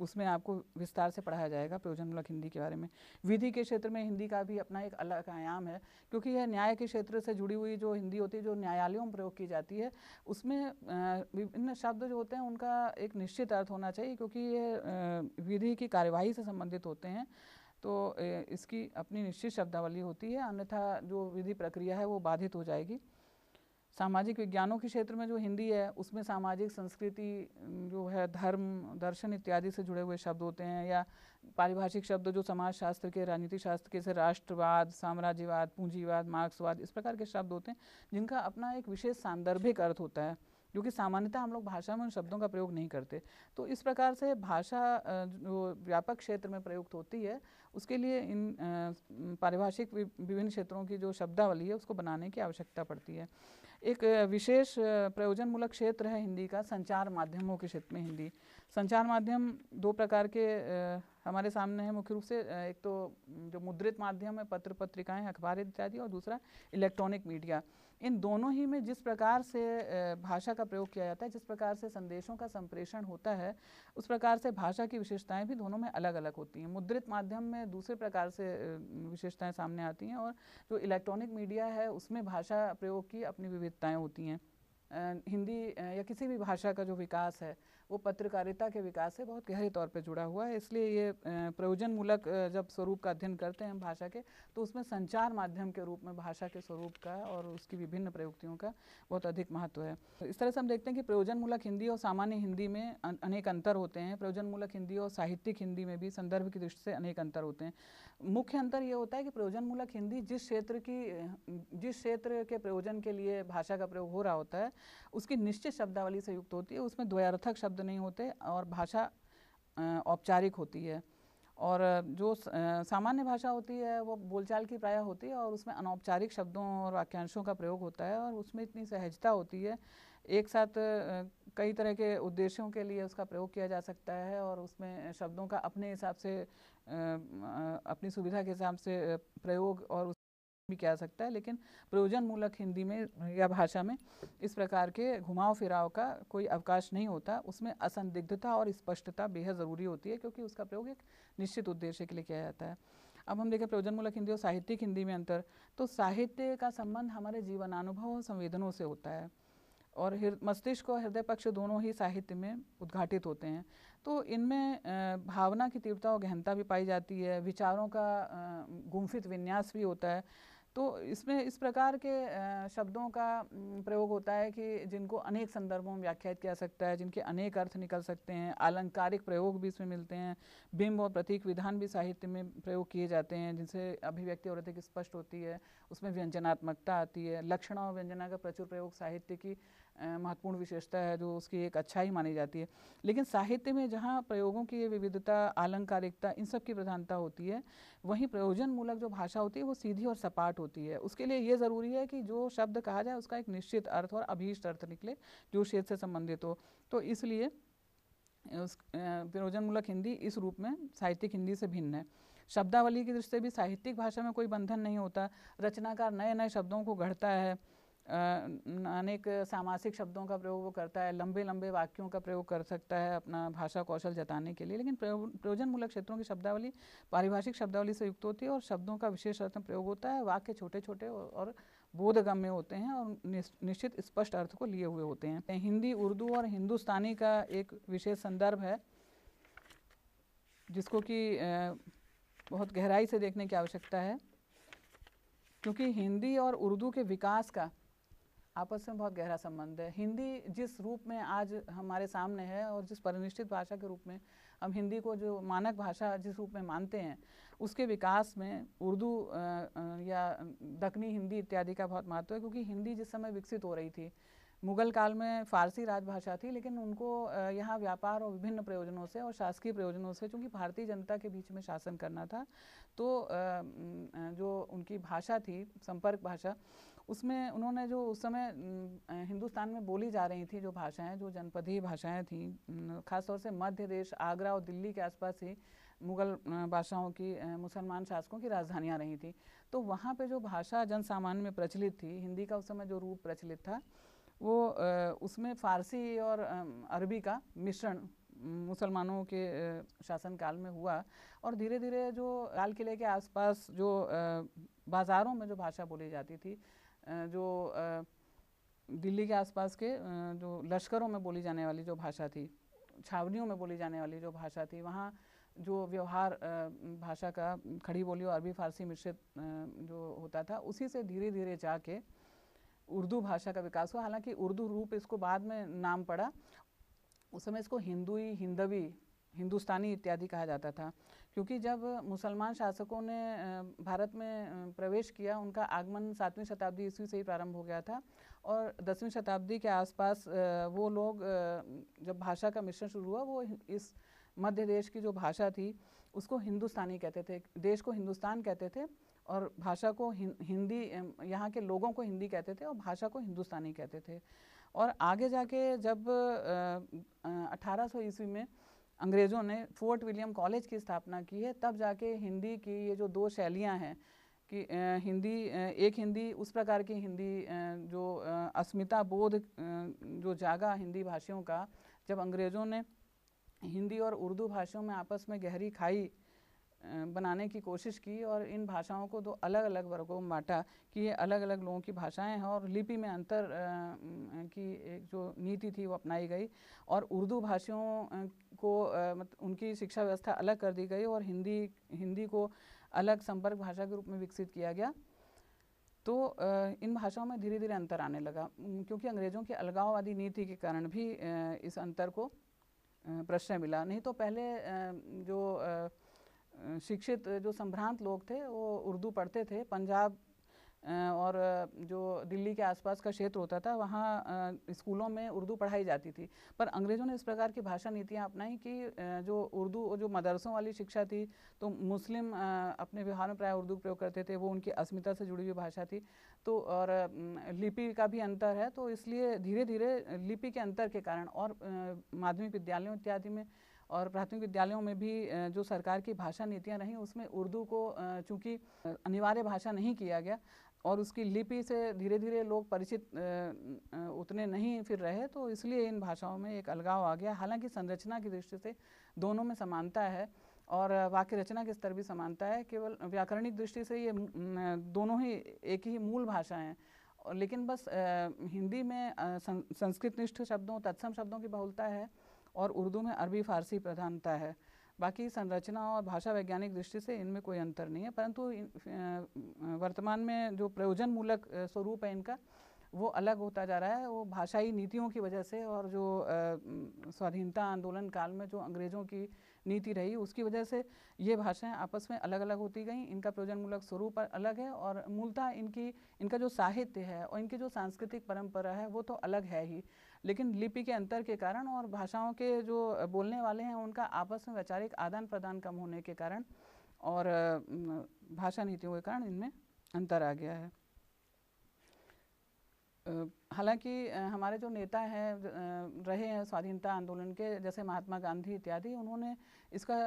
उसमें आपको विस्तार से पढ़ाया जाएगा प्रयोजनमूलक हिंदी के बारे में विधि के क्षेत्र में हिंदी का भी अपना एक अलग आयाम है क्योंकि यह न्याय के क्षेत्र से जुड़ी हुई जो हिंदी होती है जो न्यायालयों में प्रयोग की जाती है उसमें विभिन्न शब्द जो होते हैं उनका एक निश्चित अर्थ होना चाहिए क्योंकि ये विधि की कार्यवाही से संबंधित होते हैं तो इसकी अपनी निश्चित शब्दावली होती है अन्यथा जो विधि प्रक्रिया है वो बाधित हो जाएगी सामाजिक विज्ञानों के क्षेत्र में जो हिंदी है उसमें सामाजिक संस्कृति जो है धर्म दर्शन इत्यादि से जुड़े हुए शब्द होते हैं या पारिभाषिक शब्द जो समाज शास्त्र के राजनीति शास्त्र के से राष्ट्रवाद साम्राज्यवाद पूंजीवाद मार्क्सवाद इस प्रकार के शब्द होते हैं जिनका अपना एक विशेष सांदर्भिक अर्थ होता है क्योंकि सामान्यतः हम लोग भाषा में उन शब्दों का प्रयोग नहीं करते तो इस प्रकार से भाषा जो व्यापक क्षेत्र में प्रयुक्त होती है उसके लिए इन पारिभाषिक विभिन्न क्षेत्रों की जो शब्दावली है उसको बनाने की आवश्यकता पड़ती है एक विशेष प्रयोजनमूलक क्षेत्र है हिंदी का संचार माध्यमों के क्षेत्र में हिंदी संचार माध्यम दो प्रकार के हमारे सामने है मुख्य रूप से एक तो जो मुद्रित माध्यम है पत्र पत्रिकाएं अखबार इत्यादि और दूसरा इलेक्ट्रॉनिक मीडिया इन दोनों ही में जिस प्रकार से भाषा का प्रयोग किया जाता है जिस प्रकार से संदेशों का संप्रेषण होता है उस प्रकार से भाषा की विशेषताएं भी दोनों में अलग अलग होती हैं मुद्रित माध्यम में दूसरे प्रकार से विशेषताएं सामने आती हैं और जो इलेक्ट्रॉनिक मीडिया है उसमें भाषा प्रयोग की अपनी विविधताएँ होती हैं हिंदी या किसी भी भाषा का जो विकास है वो पत्रकारिता के विकास से बहुत गहरे तौर पर जुड़ा हुआ है इसलिए ये प्रयोजन मूलक जब स्वरूप का अध्ययन करते हैं हम भाषा के तो उसमें संचार माध्यम के रूप में भाषा के स्वरूप का और उसकी विभिन्न प्रयुक्तियों का बहुत अधिक महत्व है इस तरह से हम देखते हैं कि प्रयोजन मूलक हिंदी और सामान्य हिंदी में अनेक अंतर होते हैं प्रयोजन मूलक हिंदी और साहित्यिक हिंदी में भी संदर्भ की दृष्टि से अनेक अंतर होते हैं मुख्य अंतर ये होता है कि प्रयोजन मूलक हिंदी जिस क्षेत्र की जिस क्षेत्र के प्रयोजन के लिए भाषा का प्रयोग हो रहा होता है उसकी निश्चित शब्दावली से युक्त होती है उसमें द्वयार्थक शब्द नहीं होते और भाषा औपचारिक होती है और जो सामान्य भाषा होती है वो बोलचाल की प्राय होती है और उसमें अनौपचारिक शब्दों और वाक्यांशों का प्रयोग होता है और उसमें इतनी सहजता होती है एक साथ कई तरह के उद्देश्यों के लिए उसका प्रयोग किया जा सकता है और उसमें शब्दों का अपने हिसाब से अपनी सुविधा के हिसाब से प्रयोग और भी कह सकता है लेकिन प्रयोजन मूलक हिंदी में या भाषा में इस प्रकार के घुमाव फिराव का कोई अवकाश नहीं होता उसमें असंदिग्धता और स्पष्टता बेहद ज़रूरी होती है क्योंकि उसका प्रयोग एक निश्चित उद्देश्य के लिए किया जाता है अब हम देखें प्रयोजन मूलक हिंदी और साहित्यिक हिंदी में अंतर तो साहित्य का संबंध हमारे जीवन अनुभव और संवेदनों से होता है और मस्तिष्क और हृदय पक्ष दोनों ही साहित्य में उद्घाटित होते हैं तो इनमें भावना की तीव्रता और गहनता भी पाई जाती है विचारों का गुम्फित विन्यास भी होता है तो इसमें इस प्रकार के शब्दों का प्रयोग होता है कि जिनको अनेक संदर्भों में व्याख्यात किया सकता है जिनके अनेक अर्थ निकल सकते हैं आलंकारिक प्रयोग भी इसमें मिलते हैं बिंब और प्रतीक विधान भी साहित्य में प्रयोग किए जाते हैं जिनसे अभिव्यक्ति और अधिक स्पष्ट होती है उसमें व्यंजनात्मकता आती है लक्षण और व्यंजना का प्रचुर प्रयोग साहित्य की महत्वपूर्ण विशेषता है जो उसकी एक अच्छाई मानी जाती है लेकिन साहित्य में जहाँ प्रयोगों की विविधता आलंकारिकता इन सब की प्रधानता होती है वहीं प्रयोजन मूलक जो भाषा होती है वो सीधी और सपाट होती है उसके लिए ये ज़रूरी है कि जो शब्द कहा जाए उसका एक निश्चित अर्थ और अभीष्ट अर्थ निकले जो क्षेत्र से संबंधित हो तो इसलिए उस प्रयोजनमूलक हिंदी इस रूप में साहित्यिक हिंदी से भिन्न है शब्दावली की दृष्टि से भी साहित्यिक भाषा में कोई बंधन नहीं होता रचनाकार नए नए शब्दों को गढ़ता है अनेक सामासिक शब्दों का प्रयोग वो करता है लंबे लंबे वाक्यों का प्रयोग कर सकता है अपना भाषा कौशल जताने के लिए लेकिन प्रयोजन मूलक क्षेत्रों की शब्दावली पारिभाषिक शब्दावली से युक्त होती है और शब्दों का विशेष अर्थ प्रयोग होता है वाक्य छोटे छोटे और बोधगम्य होते हैं और निश्चित स्पष्ट अर्थ को लिए हुए होते हैं हिंदी उर्दू और हिंदुस्तानी का एक विशेष संदर्भ है जिसको कि बहुत गहराई से देखने की आवश्यकता है क्योंकि हिंदी और उर्दू के विकास का आपस में बहुत गहरा संबंध है हिंदी जिस रूप में आज हमारे सामने है और जिस परिनिष्ठित भाषा के रूप में हम हिंदी को जो मानक भाषा जिस रूप में मानते हैं उसके विकास में उर्दू या दखनी हिंदी इत्यादि का बहुत महत्व है क्योंकि हिंदी जिस समय विकसित हो रही थी मुगल काल में फारसी राजभाषा थी लेकिन उनको यहाँ व्यापार और विभिन्न प्रयोजनों से और शासकीय प्रयोजनों से चूँकि भारतीय जनता के बीच में शासन करना था तो जो उनकी भाषा थी संपर्क भाषा उसमें उन्होंने जो उस समय हिंदुस्तान में बोली जा रही थी जो भाषाएं जो जनपदीय भाषाएं थीं खासतौर से मध्य देश आगरा और दिल्ली के आसपास ही मुगल भाषाओं की मुसलमान शासकों की राजधानियां रही थी तो वहाँ पे जो भाषा जन सामान्य में प्रचलित थी हिंदी का उस समय जो रूप प्रचलित था वो उसमें फारसी और अरबी का मिश्रण मुसलमानों के शासन काल में हुआ और धीरे धीरे जो लाल किले के आसपास जो बाज़ारों में जो भाषा बोली जाती थी जो दिल्ली के आसपास के जो लश्करों में बोली जाने वाली जो भाषा थी छावनियों में बोली जाने वाली जो भाषा थी वहाँ जो व्यवहार भाषा का खड़ी बोली और अरबी फारसी मिश्रित जो होता था उसी से धीरे धीरे जाके उर्दू भाषा का विकास हुआ हालांकि उर्दू रूप इसको बाद में नाम पड़ा उस समय इसको हिंदुई हिंदवी हिंदुस्तानी इत्यादि कहा जाता था क्योंकि जब मुसलमान शासकों ने भारत में प्रवेश किया उनका आगमन सातवीं शताब्दी ईस्वी से ही प्रारंभ हो गया था और दसवीं शताब्दी के आसपास वो लोग जब भाषा का मिश्रण शुरू हुआ वो इस मध्य देश की जो भाषा थी उसको हिंदुस्तानी कहते थे देश को हिंदुस्तान कहते थे और भाषा को हिंदी यहाँ के लोगों को हिंदी कहते थे और भाषा को हिंदुस्तानी कहते थे और आगे जाके जब अठारह ईस्वी में अंग्रेज़ों ने फोर्ट विलियम कॉलेज की स्थापना की है तब जाके हिंदी की ये जो दो शैलियाँ हैं कि हिंदी एक हिंदी उस प्रकार की हिंदी जो अस्मिता बोध जो जागा हिंदी भाषियों का जब अंग्रेज़ों ने हिंदी और उर्दू भाषाओं में आपस में गहरी खाई बनाने की कोशिश की और इन भाषाओं को दो अलग अलग वर्गों में बांटा कि ये अलग अलग लोगों की भाषाएं हैं और लिपि में अंतर की एक जो नीति थी वो अपनाई गई और उर्दू भाषियों को उनकी शिक्षा व्यवस्था अलग कर दी गई और हिंदी हिंदी को अलग संपर्क भाषा के रूप में विकसित किया गया तो इन भाषाओं में धीरे धीरे अंतर आने लगा क्योंकि अंग्रेज़ों की अलगाववादी नीति के कारण भी इस अंतर को प्रश्न मिला नहीं तो पहले जो शिक्षित जो संभ्रांत लोग थे वो उर्दू पढ़ते थे पंजाब और जो दिल्ली के आसपास का क्षेत्र होता था वहाँ स्कूलों में उर्दू पढ़ाई जाती थी पर अंग्रेज़ों ने इस प्रकार की भाषा नीतियाँ अपनाई कि जो उर्दू जो मदरसों वाली शिक्षा थी तो मुस्लिम अपने व्यवहार में प्राय उर्दू प्रयोग करते थे वो उनकी अस्मिता से जुड़ी हुई भाषा थी तो और लिपि का भी अंतर है तो इसलिए धीरे धीरे लिपि के अंतर के कारण और माध्यमिक विद्यालयों इत्यादि में और प्राथमिक विद्यालयों में भी जो सरकार की भाषा नीतियाँ रहीं उसमें उर्दू को चूँकि अनिवार्य भाषा नहीं किया गया और उसकी लिपि से धीरे धीरे लोग परिचित उतने नहीं फिर रहे तो इसलिए इन भाषाओं में एक अलगाव आ गया हालांकि संरचना की दृष्टि से दोनों में समानता है और वाक्य रचना के स्तर भी समानता है केवल व्याकरणिक दृष्टि से ये दोनों ही एक ही मूल भाषा हैं लेकिन बस हिंदी में संस्कृत निष्ठ शब्दों तत्सम शब्दों की बहुलता है और उर्दू में अरबी फारसी प्रधानता है बाकी संरचना और भाषा वैज्ञानिक दृष्टि से इनमें कोई अंतर नहीं है परंतु वर्तमान में जो प्रयोजन मूलक स्वरूप है इनका वो अलग होता जा रहा है वो भाषाई नीतियों की वजह से और जो स्वाधीनता आंदोलन काल में जो अंग्रेज़ों की नीति रही उसकी वजह से ये भाषाएं आपस में अलग अलग होती गई इनका प्रयोजन मूलक स्वरूप अलग है और मूलतः इनकी इनका जो साहित्य है और इनकी जो सांस्कृतिक परंपरा है वो तो अलग है ही लेकिन लिपि के अंतर के कारण और भाषाओं के जो बोलने वाले हैं उनका आपस में वैचारिक आदान प्रदान कम होने के कारण और भाषा नीतियों के कारण इनमें अंतर आ गया है हालांकि हमारे जो नेता हैं रहे हैं स्वाधीनता आंदोलन के जैसे महात्मा गांधी इत्यादि उन्होंने इसका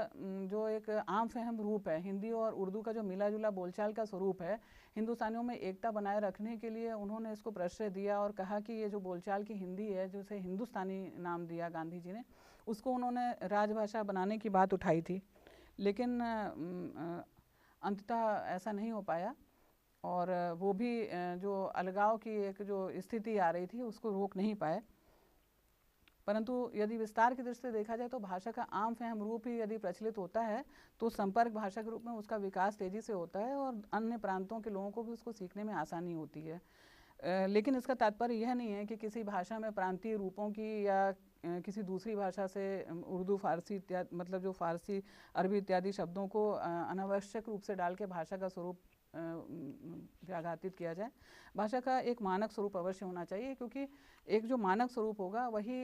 जो एक आम फहम रूप है हिंदी और उर्दू का जो मिला जुला बोलचाल का स्वरूप है हिंदुस्तानियों में एकता बनाए रखने के लिए उन्होंने इसको प्रश्रय दिया और कहा कि ये जो बोलचाल की हिंदी है जिसे हिंदुस्तानी नाम दिया गांधी जी ने उसको उन्होंने राजभाषा बनाने की बात उठाई थी लेकिन अंततः ऐसा नहीं हो पाया और वो भी जो अलगाव की एक जो स्थिति आ रही थी उसको रोक नहीं पाए परंतु यदि विस्तार की दृष्टि से देखा जाए तो भाषा का आम फहम रूप ही यदि प्रचलित होता है तो संपर्क भाषा के रूप में उसका विकास तेजी से होता है और अन्य प्रांतों के लोगों को भी उसको सीखने में आसानी होती है लेकिन इसका तात्पर्य यह नहीं है कि किसी भाषा में प्रांतीय रूपों की या किसी दूसरी भाषा से उर्दू फारसी मतलब जो फारसी अरबी इत्यादि शब्दों को अनावश्यक रूप से डाल के भाषा का स्वरूप व्याघातित किया जाए भाषा का एक मानक स्वरूप अवश्य होना चाहिए क्योंकि एक जो मानक स्वरूप होगा वही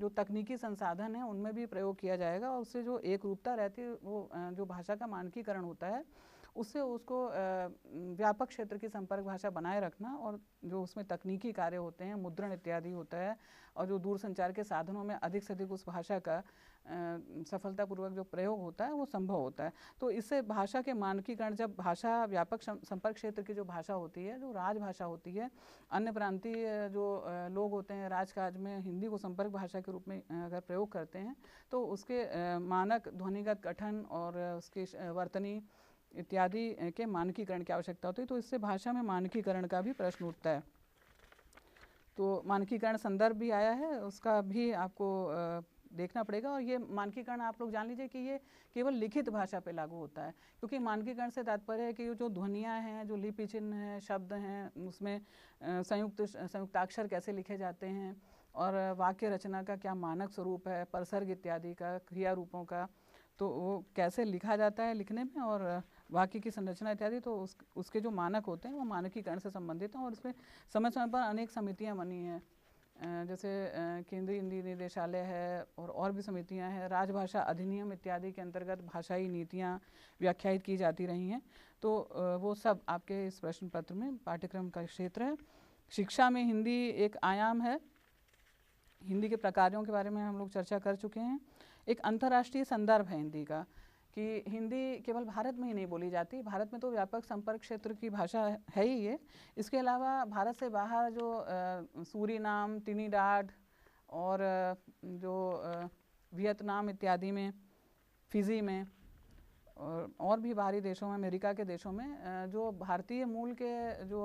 जो तकनीकी संसाधन है उनमें भी प्रयोग किया जाएगा और उससे जो एक रूपता रहती है वो जो भाषा का मानकीकरण होता है उससे उसको व्यापक क्षेत्र की संपर्क भाषा बनाए रखना और जो उसमें तकनीकी कार्य होते हैं मुद्रण इत्यादि होता है और जो दूरसंचार के साधनों में अधिक से अधिक उस भाषा का सफलतापूर्वक जो प्रयोग होता है वो संभव होता है तो इससे भाषा के मानकीकरण जब भाषा व्यापक संपर्क क्षेत्र की जो भाषा होती है जो राजभाषा होती है अन्य प्रांतीय जो लोग होते हैं राजकाज में हिंदी को संपर्क भाषा के रूप में अगर प्रयोग करते हैं तो उसके मानक ध्वनिगत गठन और उसकी वर्तनी इत्यादि के मानकीकरण की आवश्यकता होती है तो इससे भाषा में मानकीकरण का भी प्रश्न उठता है तो मानकीकरण संदर्भ भी आया है उसका भी आपको देखना पड़ेगा और ये मानकीकरण आप लोग जान लीजिए कि ये केवल लिखित भाषा पे लागू होता है क्योंकि मानकीकरण से तात्पर्य है कि जो ध्वनियाँ हैं जो लिपि चिन्ह हैं शब्द हैं उसमें संयुक्त संयुक्ताक्षर कैसे लिखे जाते हैं और वाक्य रचना का क्या मानक स्वरूप है परसर्ग इत्यादि का क्रिया रूपों का तो वो कैसे लिखा जाता है लिखने में और वाक्य की संरचना इत्यादि तो उस, उसके जो मानक होते हैं वो मानकीकरण से संबंधित हैं और इसमें समय समय पर अनेक समितियाँ बनी हैं जैसे केंद्रीय निदेशालय है और और भी समितियां हैं राजभाषा अधिनियम इत्यादि के अंतर्गत भाषाई नीतियां व्याख्यायित की जाती रही हैं तो वो सब आपके इस प्रश्न पत्र में पाठ्यक्रम का क्षेत्र है शिक्षा में हिंदी एक आयाम है हिंदी के प्रकारों के बारे में हम लोग चर्चा कर चुके हैं एक अंतर्राष्ट्रीय संदर्भ है हिंदी का कि हिंदी केवल भारत में ही नहीं बोली जाती भारत में तो व्यापक संपर्क क्षेत्र की भाषा है ही ये इसके अलावा भारत से बाहर जो सूरीनाम टिनीडाड और जो वियतनाम इत्यादि में फिजी में और और भी बाहरी देशों में अमेरिका के देशों में जो भारतीय मूल के जो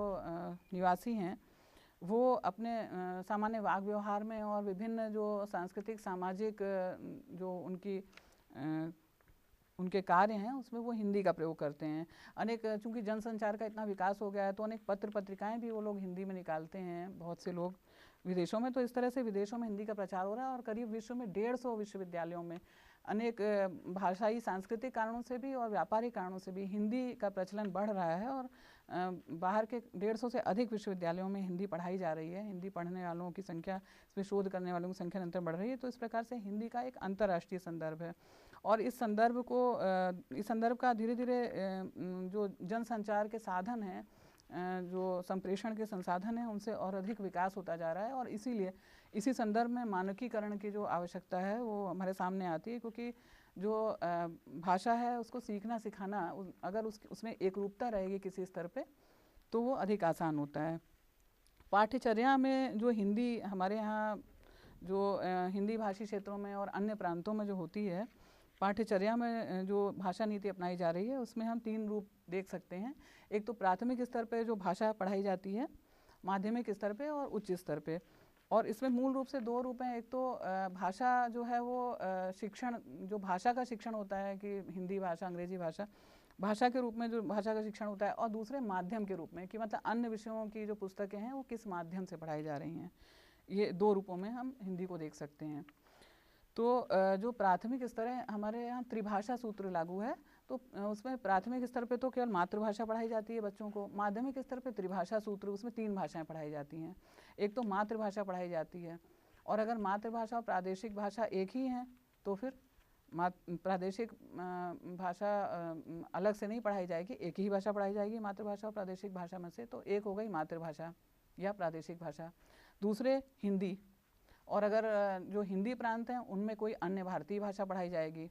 निवासी हैं वो अपने सामान्य वाग व्यवहार में और विभिन्न जो सांस्कृतिक सामाजिक जो उनकी उनके कार्य हैं उसमें वो हिंदी का प्रयोग करते हैं अनेक चूंकि जनसंचार का इतना विकास हो गया है तो अनेक पत्र पत्रिकाएं भी वो लोग हिंदी में निकालते हैं बहुत से लोग विदेशों में तो इस तरह से विदेशों में हिंदी का प्रचार हो रहा है और करीब विश्व में डेढ़ सौ विश्वविद्यालयों में अनेक भाषाई सांस्कृतिक कारणों से भी और व्यापारिक कारणों से भी हिंदी का प्रचलन बढ़ रहा है और बाहर के डेढ़ सौ से अधिक विश्वविद्यालयों में हिंदी पढ़ाई जा रही है हिंदी पढ़ने वालों की संख्या इसमें शोध करने वालों की संख्या निरंतर बढ़ रही है तो इस प्रकार से हिंदी का एक अंतर्राष्ट्रीय संदर्भ है और इस संदर्भ को इस संदर्भ का धीरे धीरे जो जनसंचार के साधन हैं जो संप्रेषण के संसाधन हैं उनसे और अधिक विकास होता जा रहा है और इसीलिए इसी संदर्भ में मानकीकरण की जो आवश्यकता है वो हमारे सामने आती है क्योंकि जो भाषा है उसको सीखना सिखाना अगर उस उसमें एक रूपता रहेगी किसी स्तर पे तो वो अधिक आसान होता है पाठ्यचर्या में जो हिंदी हमारे यहाँ जो हिंदी भाषी क्षेत्रों में और अन्य प्रांतों में जो होती है पाठ्यचर्या में जो भाषा नीति अपनाई जा रही है उसमें हम तीन रूप देख सकते हैं एक तो प्राथमिक स्तर पर जो भाषा पढ़ाई जाती है माध्यमिक स्तर पर और उच्च स्तर पर और इसमें मूल रूप से दो रूप हैं एक तो भाषा जो है वो शिक्षण जो भाषा का शिक्षण होता है कि हिंदी भाषा अंग्रेजी भाषा भाषा के रूप में जो भाषा का शिक्षण होता है और दूसरे माध्यम के रूप में कि मतलब अन्य विषयों की जो पुस्तकें हैं वो किस माध्यम से पढ़ाई जा रही हैं ये दो रूपों में हम हिंदी को देख सकते हैं तो जो प्राथमिक स्तर है हमारे यहाँ त्रिभाषा सूत्र लागू है तो उसमें प्राथमिक स्तर पे तो केवल मातृभाषा पढ़ाई जाती है बच्चों को माध्यमिक स्तर पे त्रिभाषा सूत्र उसमें तीन भाषाएं पढ़ाई जाती हैं एक तो मातृभाषा पढ़ाई जाती है और अगर मातृभाषा और प्रादेशिक भाषा एक ही हैं तो फिर प्रादेशिक भाषा अलग से नहीं पढ़ाई जाएगी एक ही भाषा पढ़ाई जाएगी मातृभाषा और प्रादेशिक भाषा में से तो एक हो गई मातृभाषा या प्रादेशिक भाषा दूसरे हिंदी और अगर जो हिंदी प्रांत हैं उनमें कोई अन्य भारतीय भाषा पढ़ाई जाएगी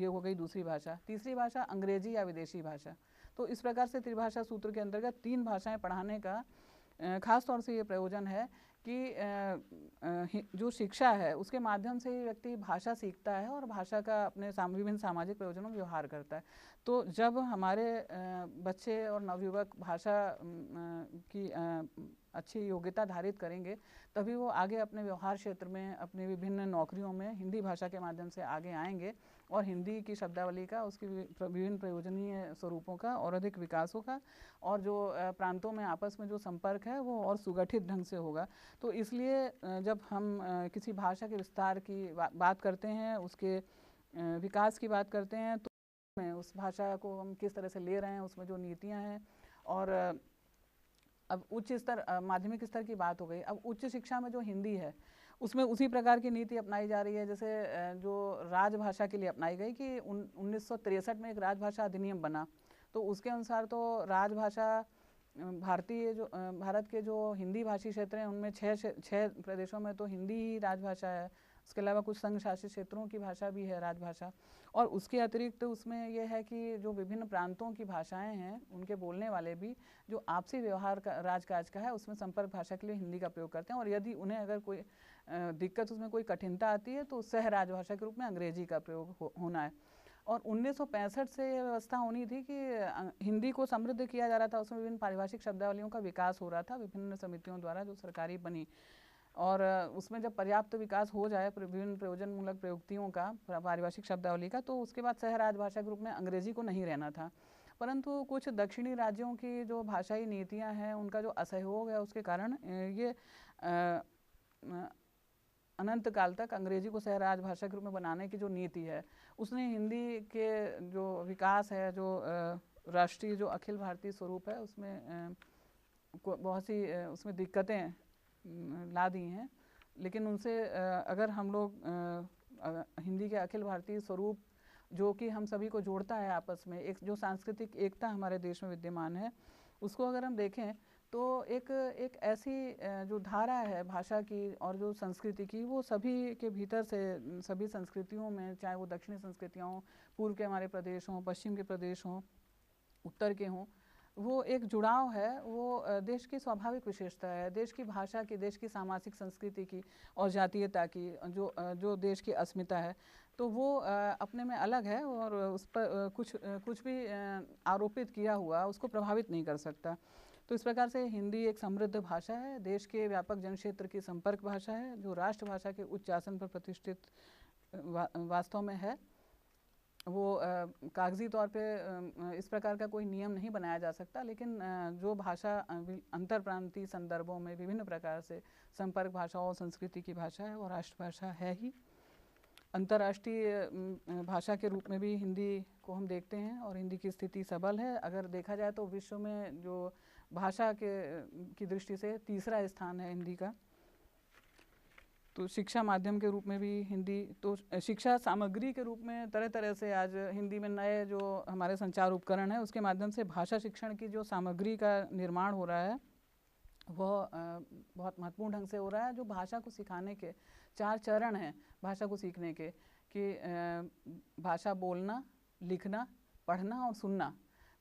ये हो गई दूसरी भाषा तीसरी भाषा अंग्रेजी या विदेशी भाषा तो इस प्रकार से त्रिभाषा सूत्र के अंतर्गत तीन भाषाएं पढ़ाने का खास तौर से ये प्रयोजन है कि जो शिक्षा है उसके माध्यम से व्यक्ति भाषा सीखता है और भाषा का अपने विभिन्न सामाजिक प्रयोजनों में व्यवहार करता है तो जब हमारे बच्चे और नवयुवक भाषा की अच्छी योग्यता धारित करेंगे तभी वो आगे अपने व्यवहार क्षेत्र में अपने विभिन्न नौकरियों में हिंदी भाषा के माध्यम से आगे आएंगे और हिंदी की शब्दावली का उसकी विभिन्न प्रयोजनीय स्वरूपों का और अधिक विकास होगा और जो प्रांतों में आपस में जो संपर्क है वो और सुगठित ढंग से होगा तो इसलिए जब हम किसी भाषा के विस्तार की बात करते हैं उसके विकास की बात करते हैं तो उस भाषा को हम किस तरह से ले रहे हैं उसमें जो नीतियाँ हैं और अब उच्च स्तर माध्यमिक स्तर की बात हो गई अब उच्च शिक्षा में जो हिंदी है उसमें उसी प्रकार की नीति अपनाई जा रही है जैसे जो राजभाषा के लिए अपनाई गई कि उन्नीस में एक राजभाषा अधिनियम बना तो उसके अनुसार तो राजभाषा भारतीय जो भारत के जो हिंदी भाषी क्षेत्र हैं उनमें छः छः प्रदेशों में तो हिंदी ही राजभाषा है उसके अलावा कुछ संघ शासित क्षेत्रों की भाषा भी है राजभाषा और उसके अतिरिक्त तो उसमें यह है कि जो विभिन्न प्रांतों की भाषाएं हैं उनके बोलने वाले भी जो आपसी व्यवहार का राजकाज का है उसमें संपर्क भाषा के लिए हिंदी का प्रयोग करते हैं और यदि उन्हें अगर कोई दिक्कत उसमें कोई कठिनता आती है तो सह राजभाषा के रूप में अंग्रेजी का प्रयोग हो, होना है और 1965 से यह व्यवस्था होनी थी कि हिंदी को समृद्ध किया जा रहा था उसमें विभिन्न पारिभाषिक शब्दावलियों का विकास हो रहा था विभिन्न समितियों द्वारा जो सरकारी बनी और उसमें जब पर्याप्त विकास हो जाए विभिन्न प्रयोजनमूलक प्रयुक्तियों का पारिभाषिक शब्दावली का तो उसके बाद सहराज भाषा के रूप में अंग्रेजी को नहीं रहना था परंतु कुछ दक्षिणी राज्यों की जो भाषाई नीतियां हैं उनका जो असहयोग है उसके कारण ये अनंत काल तक अंग्रेजी को सहराज भाषा के रूप में बनाने की जो नीति है उसने हिंदी के जो विकास है जो राष्ट्रीय जो अखिल भारतीय स्वरूप है उसमें बहुत सी उसमें दिक्कतें ला दी हैं लेकिन उनसे अगर हम लोग हिंदी के अखिल भारतीय स्वरूप जो कि हम सभी को जोड़ता है आपस में एक जो सांस्कृतिक एकता हमारे देश में विद्यमान है उसको अगर हम देखें तो एक एक ऐसी जो धारा है भाषा की और जो संस्कृति की वो सभी के भीतर से सभी संस्कृतियों में चाहे वो दक्षिणी संस्कृतियाँ हों पूर्व के हमारे प्रदेश हों पश्चिम के प्रदेश हों उत्तर के हों वो एक जुड़ाव है वो देश की स्वाभाविक विशेषता है देश की भाषा की देश की सामाजिक संस्कृति की और जातीयता की जो जो देश की अस्मिता है तो वो अपने में अलग है और उस पर कुछ कुछ भी आरोपित किया हुआ उसको प्रभावित नहीं कर सकता तो इस प्रकार से हिंदी एक समृद्ध भाषा है देश के व्यापक जन क्षेत्र की संपर्क भाषा है जो राष्ट्रभाषा के उच्च आसन पर प्रतिष्ठित वा, वास्तव में है वो कागजी तौर पे इस प्रकार का कोई नियम नहीं बनाया जा सकता लेकिन जो भाषा अंतर प्रांतीय संदर्भों में विभिन्न प्रकार से संपर्क भाषाओं संस्कृति की भाषा है वो राष्ट्रभाषा है ही अंतर्राष्ट्रीय भाषा के रूप में भी हिंदी को हम देखते हैं और हिंदी की स्थिति सबल है अगर देखा जाए तो विश्व में जो भाषा के की दृष्टि से तीसरा स्थान है हिंदी का तो शिक्षा माध्यम के रूप में भी हिंदी तो शिक्षा सामग्री के रूप में तरह तरह से आज हिंदी में नए जो हमारे संचार उपकरण है उसके माध्यम से भाषा शिक्षण की जो सामग्री का निर्माण हो रहा है वह बहुत महत्वपूर्ण ढंग से हो रहा है जो भाषा को सिखाने के चार चरण हैं भाषा को सीखने के कि भाषा बोलना लिखना पढ़ना और सुनना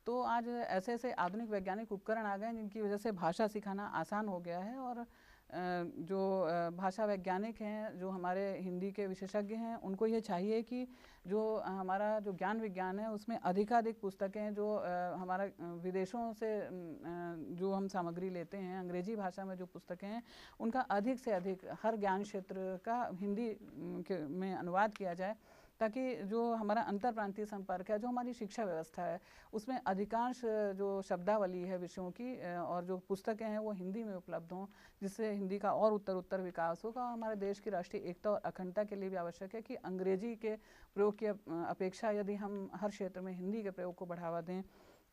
तो आज ऐसे ऐसे आधुनिक वैज्ञानिक उपकरण आ गए जिनकी वजह से भाषा सिखाना आसान हो गया है और जो भाषा वैज्ञानिक हैं जो हमारे हिंदी के विशेषज्ञ हैं उनको ये चाहिए कि जो हमारा जो ज्ञान विज्ञान है उसमें अधिकाधिक पुस्तकें जो हमारा विदेशों से जो हम सामग्री लेते हैं अंग्रेजी भाषा में जो पुस्तकें हैं उनका अधिक से अधिक हर ज्ञान क्षेत्र का हिंदी के में अनुवाद किया जाए ताकि जो हमारा अंतर प्रांतीय संपर्क है जो हमारी शिक्षा व्यवस्था है उसमें अधिकांश जो शब्दावली है विषयों की और जो पुस्तकें हैं वो हिंदी में उपलब्ध हों जिससे हिंदी का और उत्तर उत्तर विकास होगा और हमारे देश की राष्ट्रीय एकता और अखंडता के लिए भी आवश्यक है कि अंग्रेजी के प्रयोग की अपेक्षा यदि हम हर क्षेत्र में हिंदी के प्रयोग को बढ़ावा दें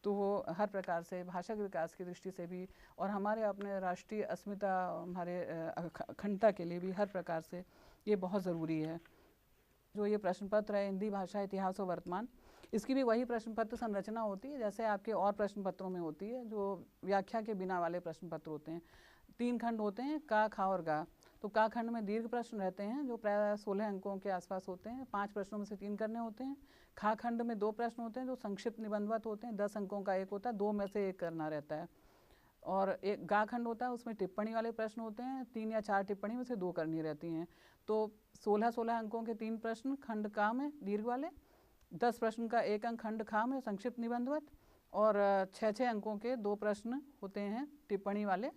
तो वो हर प्रकार से भाषा के विकास की दृष्टि से भी और हमारे अपने राष्ट्रीय अस्मिता हमारे अखंडता के लिए भी हर प्रकार से ये बहुत ज़रूरी है जो ये प्रश्न पत्र है हिंदी भाषा इतिहास और वर्तमान इसकी भी वही प्रश्न पत्र संरचना होती है जैसे आपके और प्रश्न पत्रों में होती है जो व्याख्या के बिना वाले प्रश्न पत्र होते हैं तीन खंड होते हैं का खा और गा तो का खंड में दीर्घ प्रश्न रहते हैं जो प्राय सोलह अंकों के आसपास होते हैं पांच प्रश्नों में से तीन करने होते हैं खा खंड में दो प्रश्न होते हैं जो संक्षिप्त निबंधवत होते हैं दस अंकों का एक होता है दो में से एक करना रहता है और एक गा खंड होता है उसमें टिप्पणी वाले प्रश्न होते हैं तीन या चार टिप्पणी में से दो करनी रहती हैं तो सोलह सोलह अंकों के तीन प्रश्न खंड का में दीर्घ वाले दस प्रश्न का एक अंक खंड खा में संक्षिप्त निबंधवत और छः छः अंकों के दो प्रश्न होते हैं टिप्पणी वाले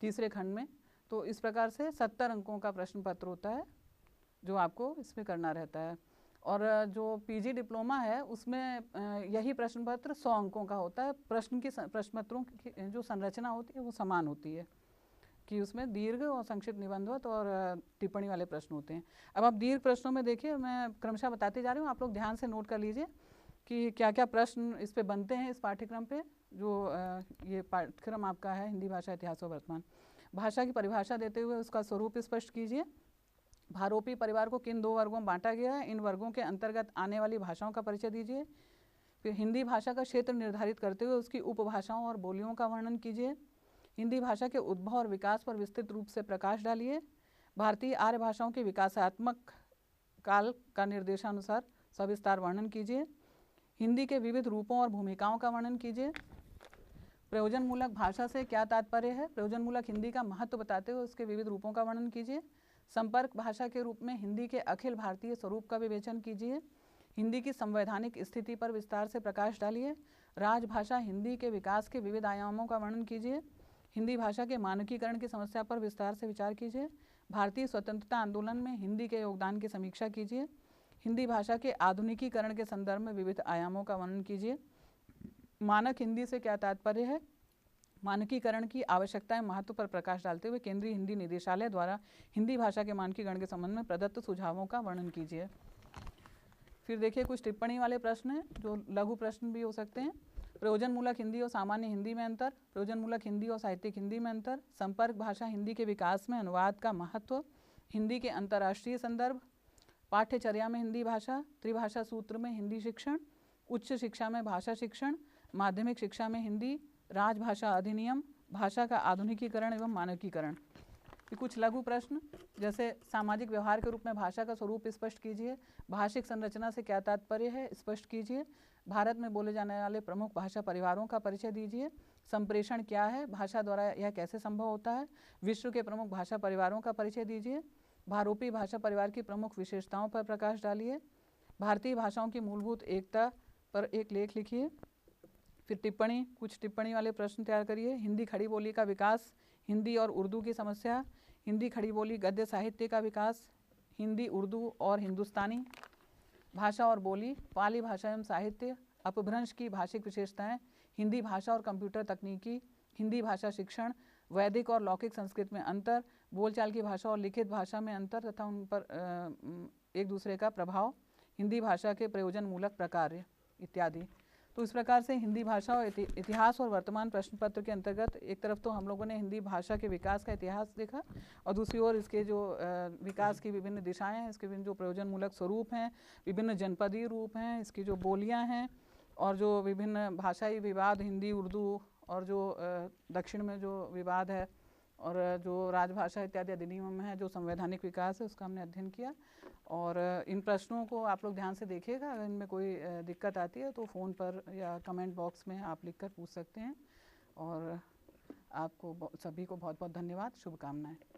तीसरे खंड में तो इस प्रकार से सत्तर अंकों का प्रश्न पत्र होता है जो आपको इसमें करना रहता है और जो पीजी डिप्लोमा है उसमें यही प्रश्न पत्र सौ अंकों का होता है प्रश्न की प्रश्न पत्रों की जो संरचना होती है वो समान होती है कि उसमें दीर्घ और संक्षिप्त निबंधवत और टिप्पणी वाले प्रश्न होते हैं अब आप दीर्घ प्रश्नों में देखिए मैं क्रमशः बताती जा रही हूँ आप लोग ध्यान से नोट कर लीजिए कि क्या क्या प्रश्न इस पर बनते हैं इस पाठ्यक्रम पे जो ये पाठ्यक्रम आपका है हिंदी भाषा इतिहास और वर्तमान भाषा की परिभाषा देते हुए उसका स्वरूप स्पष्ट कीजिए भारोपी परिवार को किन दो वर्गों में बांटा गया है इन वर्गों के अंतर्गत आने वाली भाषाओं का परिचय दीजिए फिर हिंदी भाषा का क्षेत्र निर्धारित करते हुए उसकी उपभाषाओं और बोलियों का वर्णन कीजिए हिंदी भाषा के उद्भव और विकास पर विस्तृत रूप से प्रकाश डालिए भारतीय आर्य भाषाओं के विकासात्मक काल का निर्देशानुसार सविस्तार वर्णन कीजिए हिंदी के विविध रूपों और भूमिकाओं का वर्णन कीजिए प्रयोजनमूलक भाषा से क्या तात्पर्य है प्रयोजनमूलक हिंदी का महत्व बताते हुए उसके विविध रूपों का वर्णन कीजिए संपर्क भाषा के रूप में हिंदी के अखिल भारतीय स्वरूप का विवेचन कीजिए हिंदी की संवैधानिक स्थिति पर विस्तार से प्रकाश डालिए राजभाषा हिंदी के विकास के विविध आयामों का वर्णन कीजिए हिंदी भाषा के मानकीकरण की समस्या पर विस्तार से विचार कीजिए भारतीय स्वतंत्रता आंदोलन में हिंदी के योगदान की समीक्षा कीजिए हिंदी भाषा के आधुनिकीकरण के संदर्भ में विविध आयामों का वर्णन कीजिए मानक हिंदी से क्या तात्पर्य है मानकीकरण की आवश्यकताएं महत्व पर प्रकाश डालते हुए केंद्रीय हिंदी निदेशालय द्वारा हिंदी भाषा के मानकीकरण के संबंध में प्रदत्त सुझावों का वर्णन कीजिए फिर देखिए कुछ टिप्पणी वाले प्रश्न हैं जो लघु प्रश्न भी हो सकते हैं प्रयोजनमूलक हिंदी और सामान्य हिंदी में अंतर प्रयोजनमूलक हिंदी और साहित्यिक हिंदी में अंतर संपर्क भाषा हिंदी के विकास में अनुवाद का महत्व हिंदी के अंतर्राष्ट्रीय संदर्भ पाठ्यचर्या में हिंदी भाषा त्रिभाषा सूत्र में हिंदी शिक्षण उच्च शिक्षा में भाषा शिक्षण माध्यमिक शिक्षा में हिंदी राजभाषा अधिनियम भाषा का आधुनिकीकरण एवं मानकीकरण ये कुछ लघु प्रश्न जैसे सामाजिक व्यवहार के रूप में भाषा का स्वरूप स्पष्ट कीजिए भाषिक संरचना से क्या तात्पर्य है स्पष्ट कीजिए भारत में बोले जाने वाले प्रमुख भाषा परिवारों का परिचय दीजिए संप्रेषण क्या है भाषा द्वारा यह कैसे संभव होता है विश्व के प्रमुख भाषा परिवारों का परिचय दीजिए भारूपी भाषा परिवार की प्रमुख विशेषताओं पर प्रकाश डालिए भारतीय भाषाओं की मूलभूत एकता पर एक लेख लिखिए फिर टिप्पणी कुछ टिप्पणी वाले प्रश्न तैयार करिए हिंदी खड़ी बोली का विकास हिंदी और उर्दू की समस्या हिंदी खड़ी बोली गद्य साहित्य का विकास हिंदी उर्दू और हिंदुस्तानी भाषा और बोली पाली भाषा एवं साहित्य अपभ्रंश की भाषिक विशेषताएं हिंदी भाषा और कंप्यूटर तकनीकी हिंदी भाषा शिक्षण वैदिक और लौकिक संस्कृत में अंतर बोलचाल की भाषा और लिखित भाषा में अंतर तथा उन पर एक दूसरे का प्रभाव हिंदी भाषा के प्रयोजन मूलक प्रकार इत्यादि तो इस प्रकार से हिंदी भाषा और इतिहास और वर्तमान प्रश्न पत्र के अंतर्गत एक तरफ तो हम लोगों ने हिंदी भाषा के विकास का इतिहास देखा और दूसरी ओर इसके जो विकास की विभिन्न दिशाएं हैं इसके विभिन्न जो प्रयोजनमूलक स्वरूप हैं विभिन्न जनपदीय रूप हैं इसकी जो बोलियाँ हैं और जो विभिन्न भाषाई विवाद हिंदी उर्दू और जो दक्षिण में जो विवाद है और जो राजभाषा इत्यादि अधिनियम में है जो संवैधानिक विकास है उसका हमने अध्ययन किया और इन प्रश्नों को आप लोग ध्यान से देखिएगा अगर इनमें कोई दिक्कत आती है तो फ़ोन पर या कमेंट बॉक्स में आप लिखकर पूछ सकते हैं और आपको सभी को बहुत बहुत धन्यवाद शुभकामनाएँ